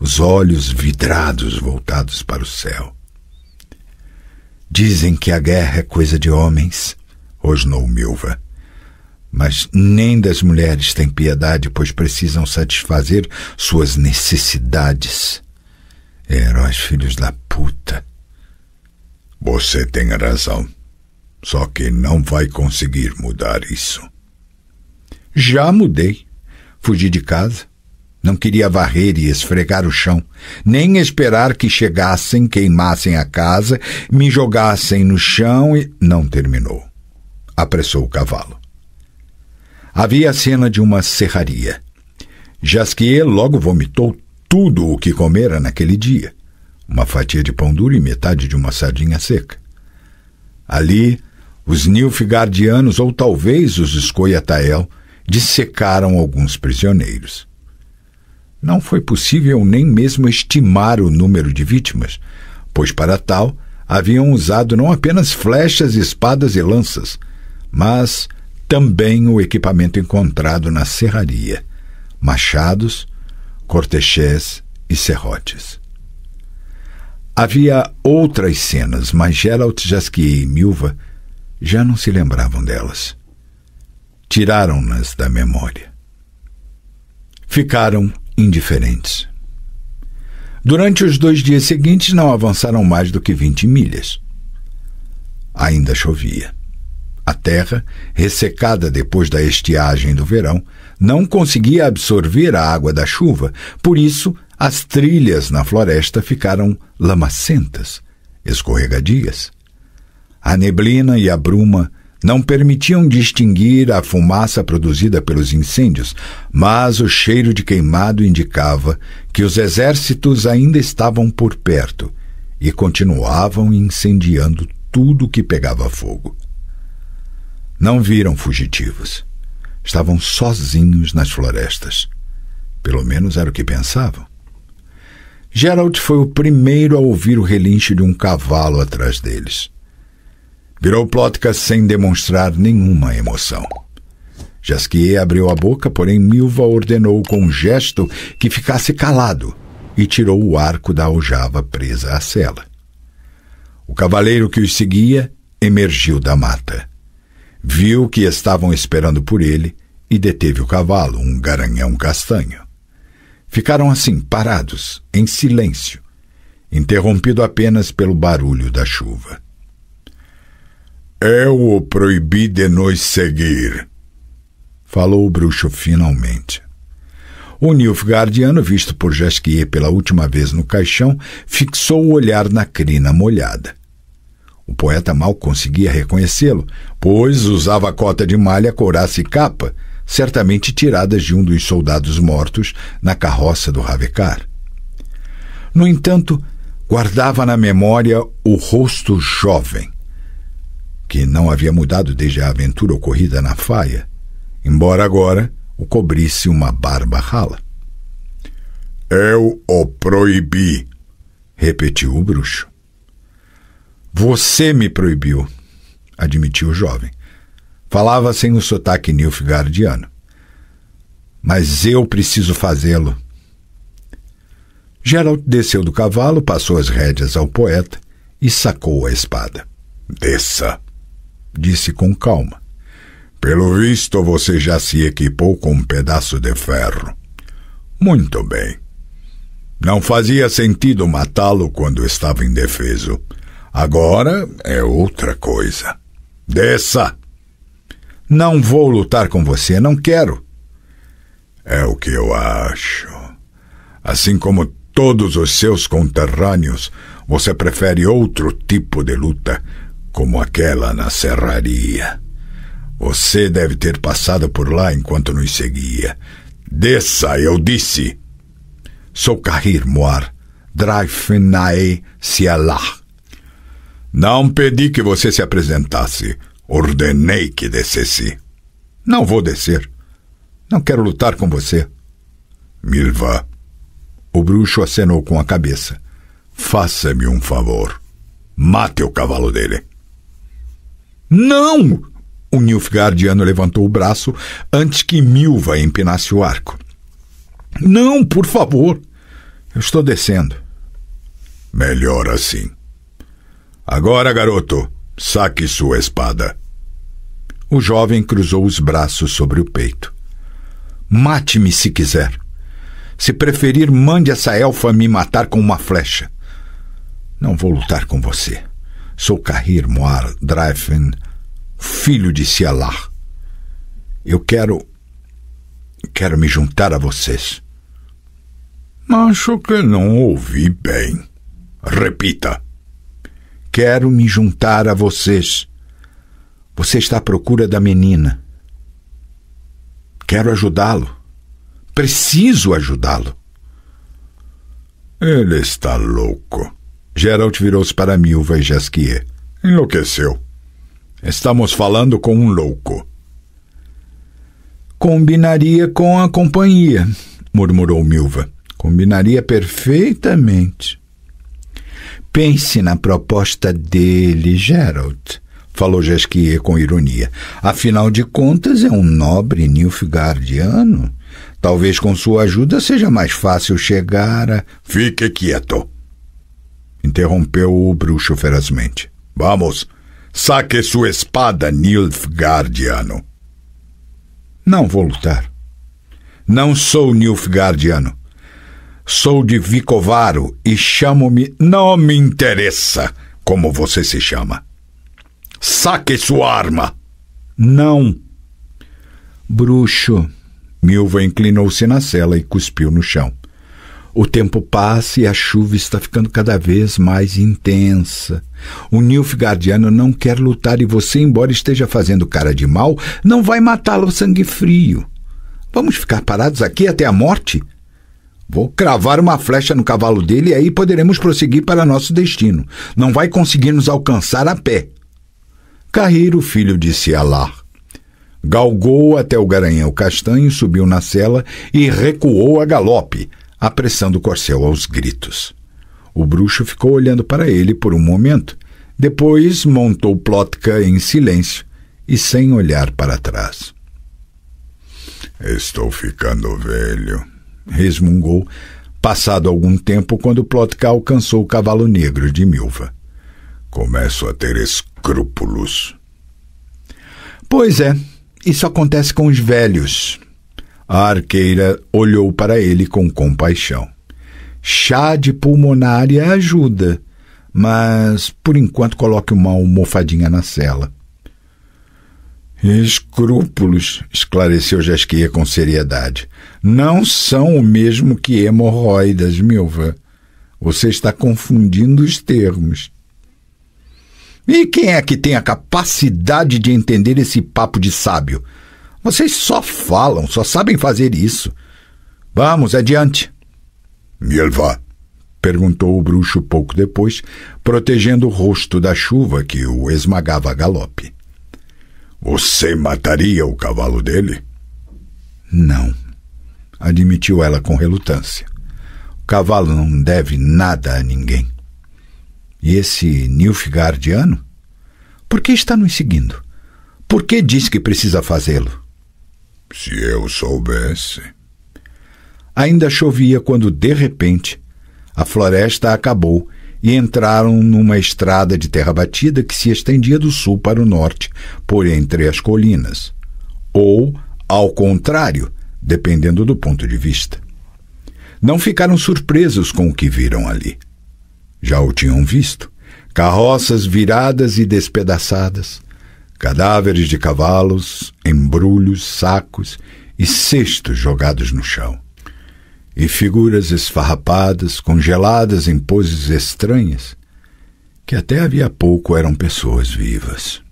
os olhos vidrados voltados para o céu. Dizem que a guerra é coisa de homens, rosnou Milva. Mas nem das mulheres tem piedade, pois precisam satisfazer suas necessidades. Heróis filhos da puta. Você tem razão. Só que não vai conseguir mudar isso. Já mudei. Fugi de casa, não queria varrer e esfregar o chão, nem esperar que chegassem, queimassem a casa, me jogassem no chão e. Não terminou. Apressou o cavalo. Havia a cena de uma serraria. Jasquier logo vomitou tudo o que comera naquele dia: uma fatia de pão duro e metade de uma sardinha seca. Ali, os nilfgaardianos ou talvez os escoiatael dissecaram alguns prisioneiros não foi possível nem mesmo estimar o número de vítimas, pois para tal haviam usado não apenas flechas, espadas e lanças, mas também o equipamento encontrado na serraria: machados, cortechés e serrotes. Havia outras cenas, mas Geralt, Jasquier e Milva já não se lembravam delas. Tiraram-nas da memória. Ficaram indiferentes. Durante os dois dias seguintes, não avançaram mais do que 20 milhas. Ainda chovia. A terra, ressecada depois da estiagem do verão, não conseguia absorver a água da chuva, por isso as trilhas na floresta ficaram lamacentas, escorregadias. A neblina e a bruma não permitiam distinguir a fumaça produzida pelos incêndios, mas o cheiro de queimado indicava que os exércitos ainda estavam por perto e continuavam incendiando tudo que pegava fogo. Não viram fugitivos. Estavam sozinhos nas florestas. Pelo menos era o que pensavam. Gerald foi o primeiro a ouvir o relincho de um cavalo atrás deles. Virou Plotka sem demonstrar nenhuma emoção. Jasquier abriu a boca, porém Milva ordenou com um gesto que ficasse calado e tirou o arco da aljava presa à sela. O cavaleiro que os seguia emergiu da mata. Viu que estavam esperando por ele e deteve o cavalo, um garanhão castanho. Ficaram assim, parados, em silêncio, interrompido apenas pelo barulho da chuva. Eu o proibi de nos seguir, falou o bruxo finalmente. O Nilfgaardiano, visto por Jasquier pela última vez no caixão, fixou o olhar na crina molhada. O poeta mal conseguia reconhecê-lo, pois usava cota de malha, couraça e capa, certamente tiradas de um dos soldados mortos na carroça do Ravecar. No entanto, guardava na memória o rosto jovem, que não havia mudado desde a aventura ocorrida na faia, embora agora o cobrisse uma barba rala. Eu o proibi, repetiu o bruxo. Você me proibiu, admitiu o jovem. Falava sem o sotaque nilfgaardiano. Mas eu preciso fazê-lo. Gerald desceu do cavalo, passou as rédeas ao poeta e sacou a espada. Desça, disse com calma. Pelo visto, você já se equipou com um pedaço de ferro. Muito bem. Não fazia sentido matá-lo quando estava indefeso. Agora é outra coisa. Desça! Não vou lutar com você, não quero. É o que eu acho. Assim como todos os seus conterrâneos, você prefere outro tipo de luta como aquela na serraria. Você deve ter passado por lá enquanto nos seguia. Desça, eu disse. Sou Carrir Moar, Dreifenae Cialar. Não pedi que você se apresentasse. Ordenei que descesse. Não vou descer. Não quero lutar com você. Milva. O bruxo acenou com a cabeça. Faça-me um favor. Mate o cavalo dele. Não! O Nilfgaardiano levantou o braço antes que Milva empinasse o arco. Não, por favor! Eu estou descendo. Melhor assim. Agora, garoto, saque sua espada. O jovem cruzou os braços sobre o peito. Mate-me se quiser. Se preferir, mande essa elfa me matar com uma flecha. Não vou lutar com você. Sou Kahir Moar Dreifen, filho de Sialar. Eu quero. quero me juntar a vocês. Acho que não ouvi bem. Repita. Quero me juntar a vocês. Você está à procura da menina. Quero ajudá-lo. Preciso ajudá-lo. Ele está louco. Gerald virou-se para Milva e Jasquier. Enlouqueceu. Estamos falando com um louco. Combinaria com a companhia, murmurou Milva. Combinaria perfeitamente. Pense na proposta dele, Gerald, falou Jasquier com ironia. Afinal de contas, é um nobre nilfgaardiano. Talvez com sua ajuda seja mais fácil chegar a. Fique quieto, interrompeu o bruxo ferozmente. Vamos, saque sua espada, Nilfgaardiano. Não vou lutar. Não sou Nilfgaardiano. Sou de Vicovaro e chamo-me. Não me interessa como você se chama. Saque sua arma! Não! Bruxo. Milva inclinou-se na cela e cuspiu no chão. O tempo passa e a chuva está ficando cada vez mais intensa. O Nilfgaardiano não quer lutar e você, embora esteja fazendo cara de mal, não vai matá-lo sangue frio. Vamos ficar parados aqui até a morte? Vou cravar uma flecha no cavalo dele e aí poderemos prosseguir para nosso destino. Não vai conseguir nos alcançar a pé. Carreiro, filho de Cialar, galgou até o garanhão castanho, subiu na sela e recuou a galope apressando Corcel aos gritos. O bruxo ficou olhando para ele por um momento, depois montou Plotka em silêncio e sem olhar para trás. Estou ficando velho, resmungou, passado algum tempo, quando Plotka alcançou o cavalo negro de Milva. Começo a ter escrúpulos. Pois é, isso acontece com os velhos, a arqueira olhou para ele com compaixão. Chá de pulmonária ajuda, mas por enquanto coloque uma almofadinha na cela. Escrúpulos, esclareceu Jasqueia com seriedade, não são o mesmo que hemorroidas, Milva. Você está confundindo os termos. E quem é que tem a capacidade de entender esse papo de sábio? Vocês só falam, só sabem fazer isso. Vamos adiante. Mielva, perguntou o bruxo pouco depois, protegendo o rosto da chuva que o esmagava a galope. Você mataria o cavalo dele? Não, admitiu ela com relutância. O cavalo não deve nada a ninguém. E esse Nilfgaardiano? Por que está nos seguindo? Por que diz que precisa fazê-lo? Se eu soubesse. Ainda chovia quando, de repente, a floresta acabou e entraram numa estrada de terra batida que se estendia do sul para o norte, por entre as colinas. Ou, ao contrário, dependendo do ponto de vista. Não ficaram surpresos com o que viram ali. Já o tinham visto. Carroças viradas e despedaçadas, cadáveres de cavalos, embrulhos, sacos e cestos jogados no chão. E figuras esfarrapadas, congeladas em poses estranhas, que até havia pouco eram pessoas vivas.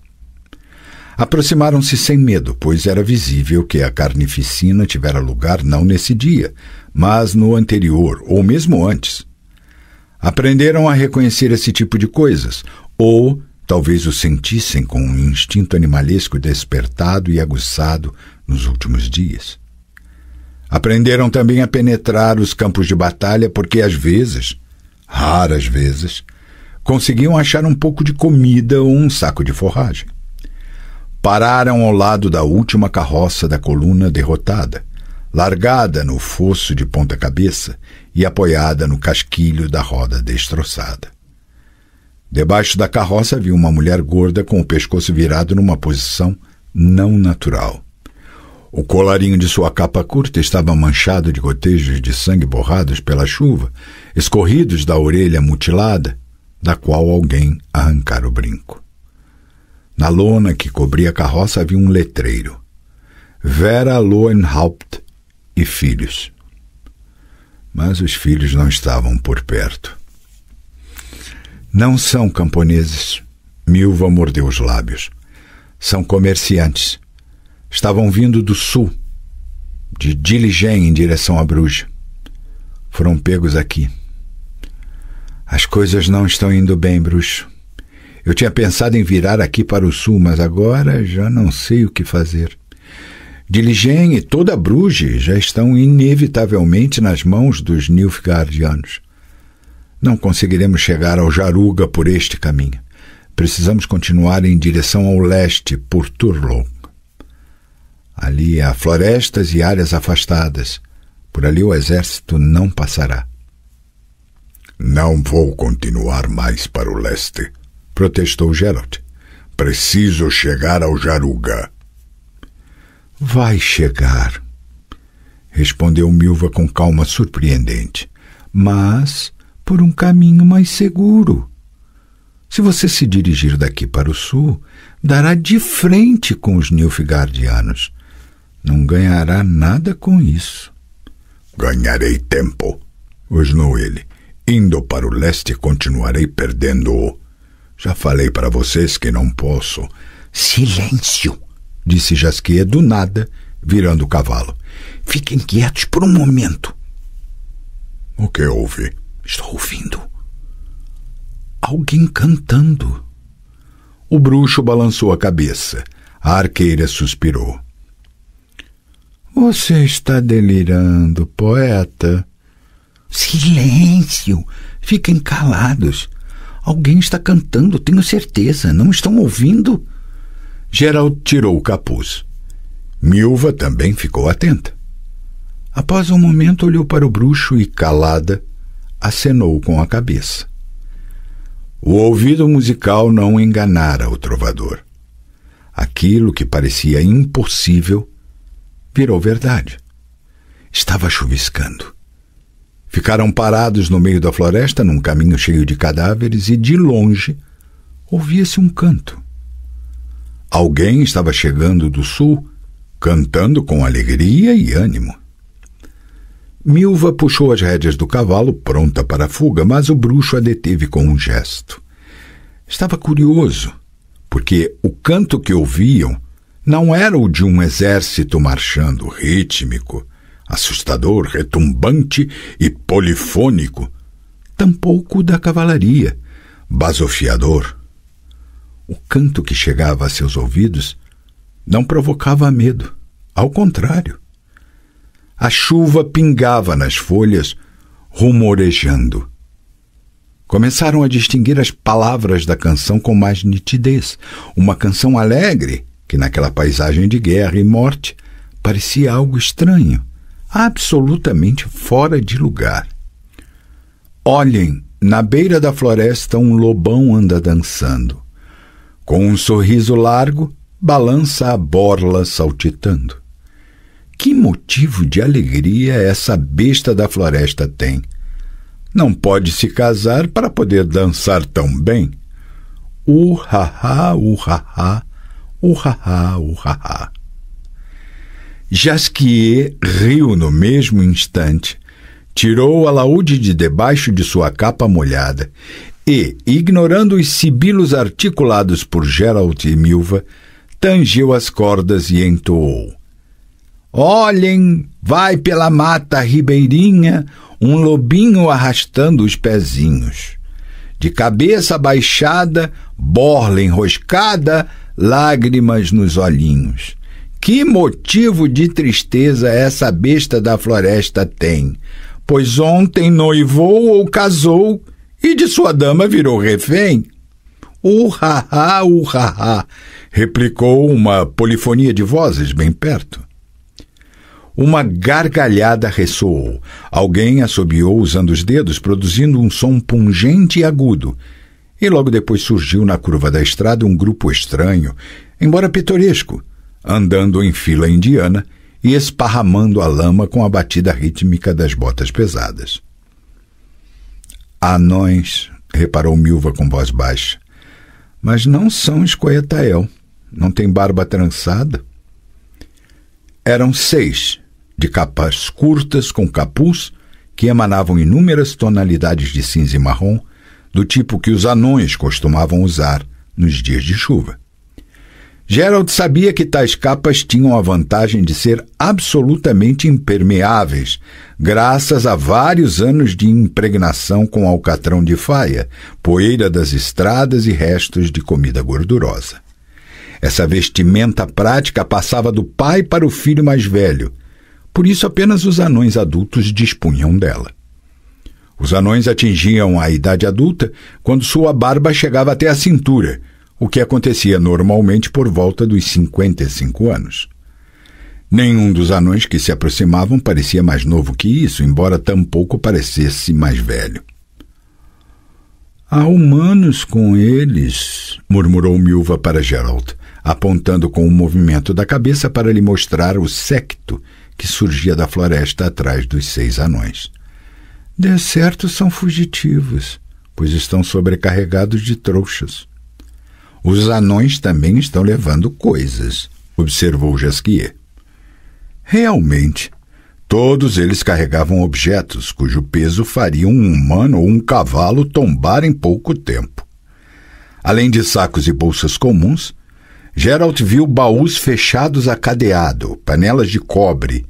Aproximaram-se sem medo, pois era visível que a carnificina tivera lugar não nesse dia, mas no anterior, ou mesmo antes. Aprenderam a reconhecer esse tipo de coisas, ou Talvez o sentissem com um instinto animalesco despertado e aguçado nos últimos dias. Aprenderam também a penetrar os campos de batalha porque às vezes, raras vezes, conseguiam achar um pouco de comida ou um saco de forragem. Pararam ao lado da última carroça da coluna derrotada, largada no fosso de ponta-cabeça e apoiada no casquilho da roda destroçada. Debaixo da carroça havia uma mulher gorda com o pescoço virado numa posição não natural. O colarinho de sua capa curta estava manchado de gotejos de sangue borrados pela chuva, escorridos da orelha mutilada, da qual alguém arrancara o brinco. Na lona que cobria a carroça havia um letreiro: Vera Lohenhaupt e filhos. Mas os filhos não estavam por perto. Não são camponeses. Milva mordeu os lábios. São comerciantes. Estavam vindo do sul, de Diligem em direção a Bruges. Foram pegos aqui. As coisas não estão indo bem, Bruxo. Eu tinha pensado em virar aqui para o sul, mas agora já não sei o que fazer. Diligem e toda Bruges já estão inevitavelmente nas mãos dos Nilfgaardianos. Não conseguiremos chegar ao Jaruga por este caminho. Precisamos continuar em direção ao leste, por Turlow. Ali há florestas e áreas afastadas. Por ali o exército não passará. Não vou continuar mais para o leste, protestou Gerald. Preciso chegar ao Jaruga. Vai chegar, respondeu Milva com calma surpreendente. Mas por um caminho mais seguro. Se você se dirigir daqui para o sul, dará de frente com os Nilfgaardianos. Não ganhará nada com isso. Ganharei tempo, rosnou ele. Indo para o leste, continuarei perdendo-o. Já falei para vocês que não posso. Silêncio! disse Jasquia do nada, virando o cavalo. Fiquem quietos por um momento. O que houve? Estou ouvindo. Alguém cantando. O bruxo balançou a cabeça. A arqueira suspirou. Você está delirando, poeta. Silêncio! Fiquem calados. Alguém está cantando, tenho certeza. Não estão ouvindo? Gerald tirou o capuz. Milva também ficou atenta. Após um momento, olhou para o bruxo e, calada, acenou com a cabeça. O ouvido musical não enganara o trovador. Aquilo que parecia impossível virou verdade. Estava chuviscando. Ficaram parados no meio da floresta, num caminho cheio de cadáveres, e de longe ouvia-se um canto. Alguém estava chegando do sul, cantando com alegria e ânimo. Milva puxou as rédeas do cavalo, pronta para a fuga, mas o bruxo a deteve com um gesto. Estava curioso, porque o canto que ouviam não era o de um exército marchando rítmico, assustador, retumbante e polifônico, tampouco da cavalaria, basofiador. O canto que chegava a seus ouvidos não provocava medo, ao contrário a chuva pingava nas folhas, rumorejando. Começaram a distinguir as palavras da canção com mais nitidez. Uma canção alegre, que naquela paisagem de guerra e morte parecia algo estranho, absolutamente fora de lugar. Olhem, na beira da floresta um lobão anda dançando. Com um sorriso largo, balança a borla saltitando. Que motivo de alegria essa besta da floresta tem? Não pode se casar para poder dançar tão bem. Urrahá, ha, urrahá, ha. Jasquier riu no mesmo instante, tirou o alaúde de debaixo de sua capa molhada e, ignorando os sibilos articulados por Gerald e Milva, tangeu as cordas e entoou. Olhem, vai pela mata ribeirinha um lobinho arrastando os pezinhos. De cabeça baixada, borla enroscada, lágrimas nos olhinhos. Que motivo de tristeza essa besta da floresta tem? Pois ontem noivou ou casou e de sua dama virou refém. Urrahá, urrahá, replicou uma polifonia de vozes bem perto. Uma gargalhada ressoou. Alguém assobiou usando os dedos, produzindo um som pungente e agudo. E logo depois surgiu na curva da estrada um grupo estranho, embora pitoresco, andando em fila indiana e esparramando a lama com a batida rítmica das botas pesadas. Anões, reparou Milva com voz baixa. Mas não são escoetael. Não tem barba trançada. Eram seis, de capas curtas com capuz, que emanavam inúmeras tonalidades de cinza e marrom, do tipo que os anões costumavam usar nos dias de chuva. Gerald sabia que tais capas tinham a vantagem de ser absolutamente impermeáveis, graças a vários anos de impregnação com alcatrão de faia, poeira das estradas e restos de comida gordurosa. Essa vestimenta prática passava do pai para o filho mais velho, por isso, apenas os anões adultos dispunham dela. Os anões atingiam a idade adulta quando sua barba chegava até a cintura, o que acontecia normalmente por volta dos 55 anos. Nenhum dos anões que se aproximavam parecia mais novo que isso, embora tampouco parecesse mais velho. Há humanos com eles, murmurou Milva para Geralt, apontando com um movimento da cabeça para lhe mostrar o séquito que surgia da floresta atrás dos seis anões. De certo são fugitivos, pois estão sobrecarregados de trouxas. Os anões também estão levando coisas, observou Jasquier. Realmente, todos eles carregavam objetos cujo peso faria um humano ou um cavalo tombar em pouco tempo. Além de sacos e bolsas comuns, Geralt viu baús fechados a cadeado, panelas de cobre,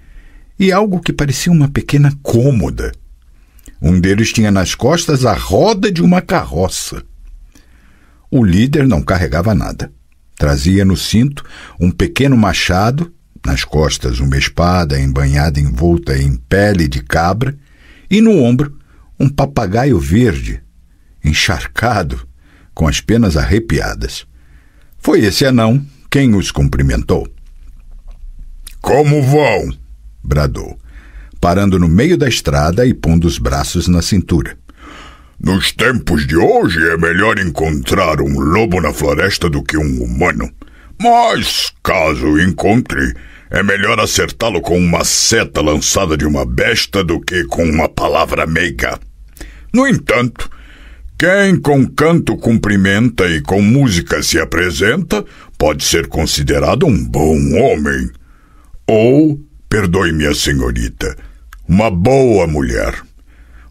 e algo que parecia uma pequena cômoda. Um deles tinha nas costas a roda de uma carroça. O líder não carregava nada. Trazia no cinto um pequeno machado, nas costas uma espada embanhada envolta em pele de cabra, e no ombro um papagaio verde, encharcado, com as penas arrepiadas. Foi esse anão quem os cumprimentou. Como vão? bradou, parando no meio da estrada e pondo os braços na cintura. Nos tempos de hoje é melhor encontrar um lobo na floresta do que um humano. Mas, caso encontre, é melhor acertá-lo com uma seta lançada de uma besta do que com uma palavra meiga. No entanto, quem com canto cumprimenta e com música se apresenta pode ser considerado um bom homem. Ou Perdoe-me a senhorita. Uma boa mulher.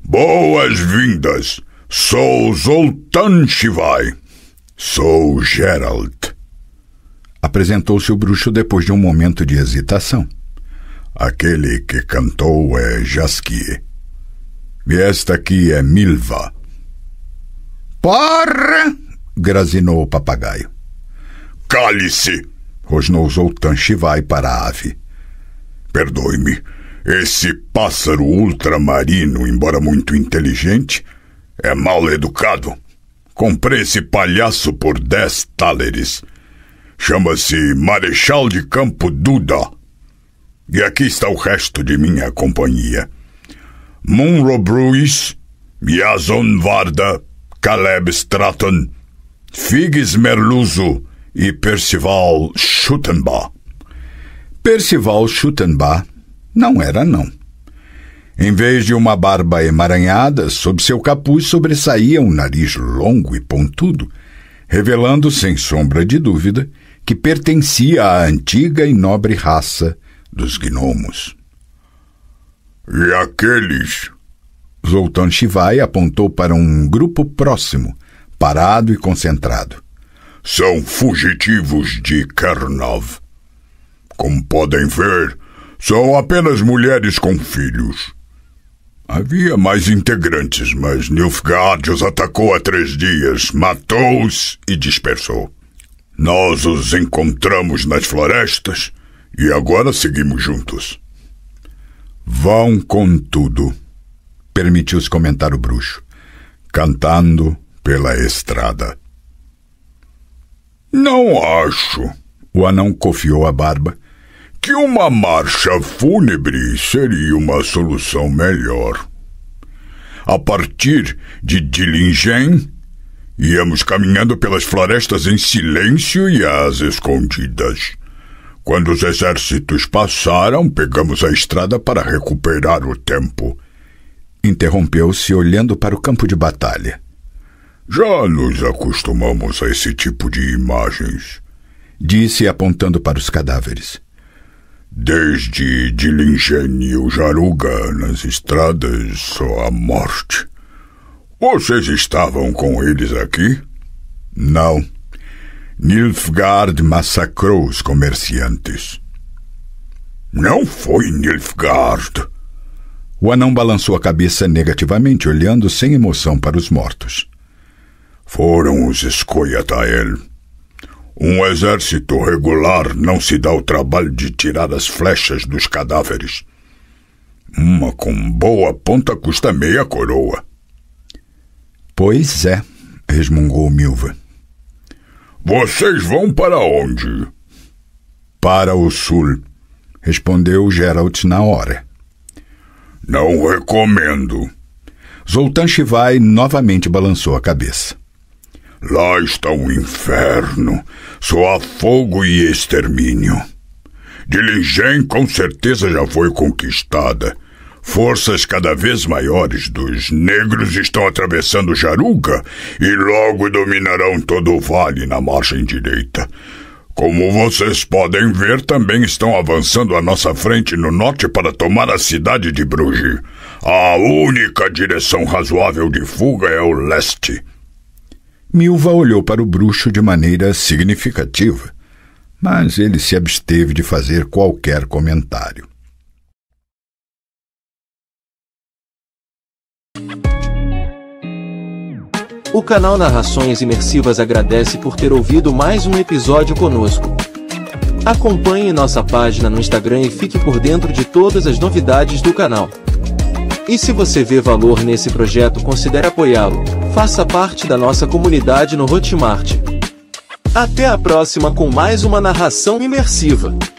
Boas-vindas. Sou Zoltan Shivai. Sou Gerald. Apresentou-se o bruxo depois de um momento de hesitação. Aquele que cantou é Jasquier. E esta aqui é Milva. Porra! grazinou o papagaio. Cale-se! rosnou Zoltan Shivai para a ave. Perdoe-me. Esse pássaro ultramarino, embora muito inteligente, é mal educado. Comprei esse palhaço por dez táleres. Chama-se Marechal de Campo Duda. E aqui está o resto de minha companhia. Munro Bruis, Jason Varda, Caleb Stratton, Figs Merluzo e Percival Schuttenbach. Percival Schuttenbach não era não. Em vez de uma barba emaranhada, sob seu capuz sobressaía um nariz longo e pontudo, revelando sem sombra de dúvida que pertencia à antiga e nobre raça dos gnomos. E aqueles? Zoltan Chivai apontou para um grupo próximo, parado e concentrado. São fugitivos de Kernov. Como podem ver, são apenas mulheres com filhos. Havia mais integrantes, mas Nilfgaard os atacou há três dias, matou-os e dispersou. Nós os encontramos nas florestas e agora seguimos juntos. Vão com tudo, permitiu-se comentar o bruxo, cantando pela estrada. Não acho. O anão cofiou a barba que uma marcha fúnebre seria uma solução melhor. A partir de Dilingen, íamos caminhando pelas florestas em silêncio e às escondidas. Quando os exércitos passaram, pegamos a estrada para recuperar o tempo. Interrompeu-se olhando para o campo de batalha. Já nos acostumamos a esse tipo de imagens, disse apontando para os cadáveres. Desde Dilingen e o Jaruga, nas estradas, só a morte. Vocês estavam com eles aqui? Não. Nilfgaard massacrou os comerciantes. Não foi Nilfgaard. O anão balançou a cabeça negativamente, olhando sem emoção para os mortos. Foram os Escoiatael. Um exército regular não se dá o trabalho de tirar as flechas dos cadáveres. Uma com boa ponta custa meia coroa. Pois é, resmungou Milva. Vocês vão para onde? Para o sul, respondeu Geralt na hora. Não recomendo. Zoltan Chivai novamente balançou a cabeça. Lá está o inferno. Só há fogo e extermínio. Diligem com certeza já foi conquistada. Forças cada vez maiores dos negros estão atravessando Jaruga e logo dominarão todo o vale na margem direita. Como vocês podem ver, também estão avançando à nossa frente no norte para tomar a cidade de Bruges. A única direção razoável de fuga é o leste. Milva olhou para o bruxo de maneira significativa, mas ele se absteve de fazer qualquer comentário. O canal Narrações Imersivas agradece por ter ouvido mais um episódio conosco. Acompanhe nossa página no Instagram e fique por dentro de todas as novidades do canal. E se você vê valor nesse projeto, considere apoiá-lo. Faça parte da nossa comunidade no Hotmart. Até a próxima com mais uma narração imersiva.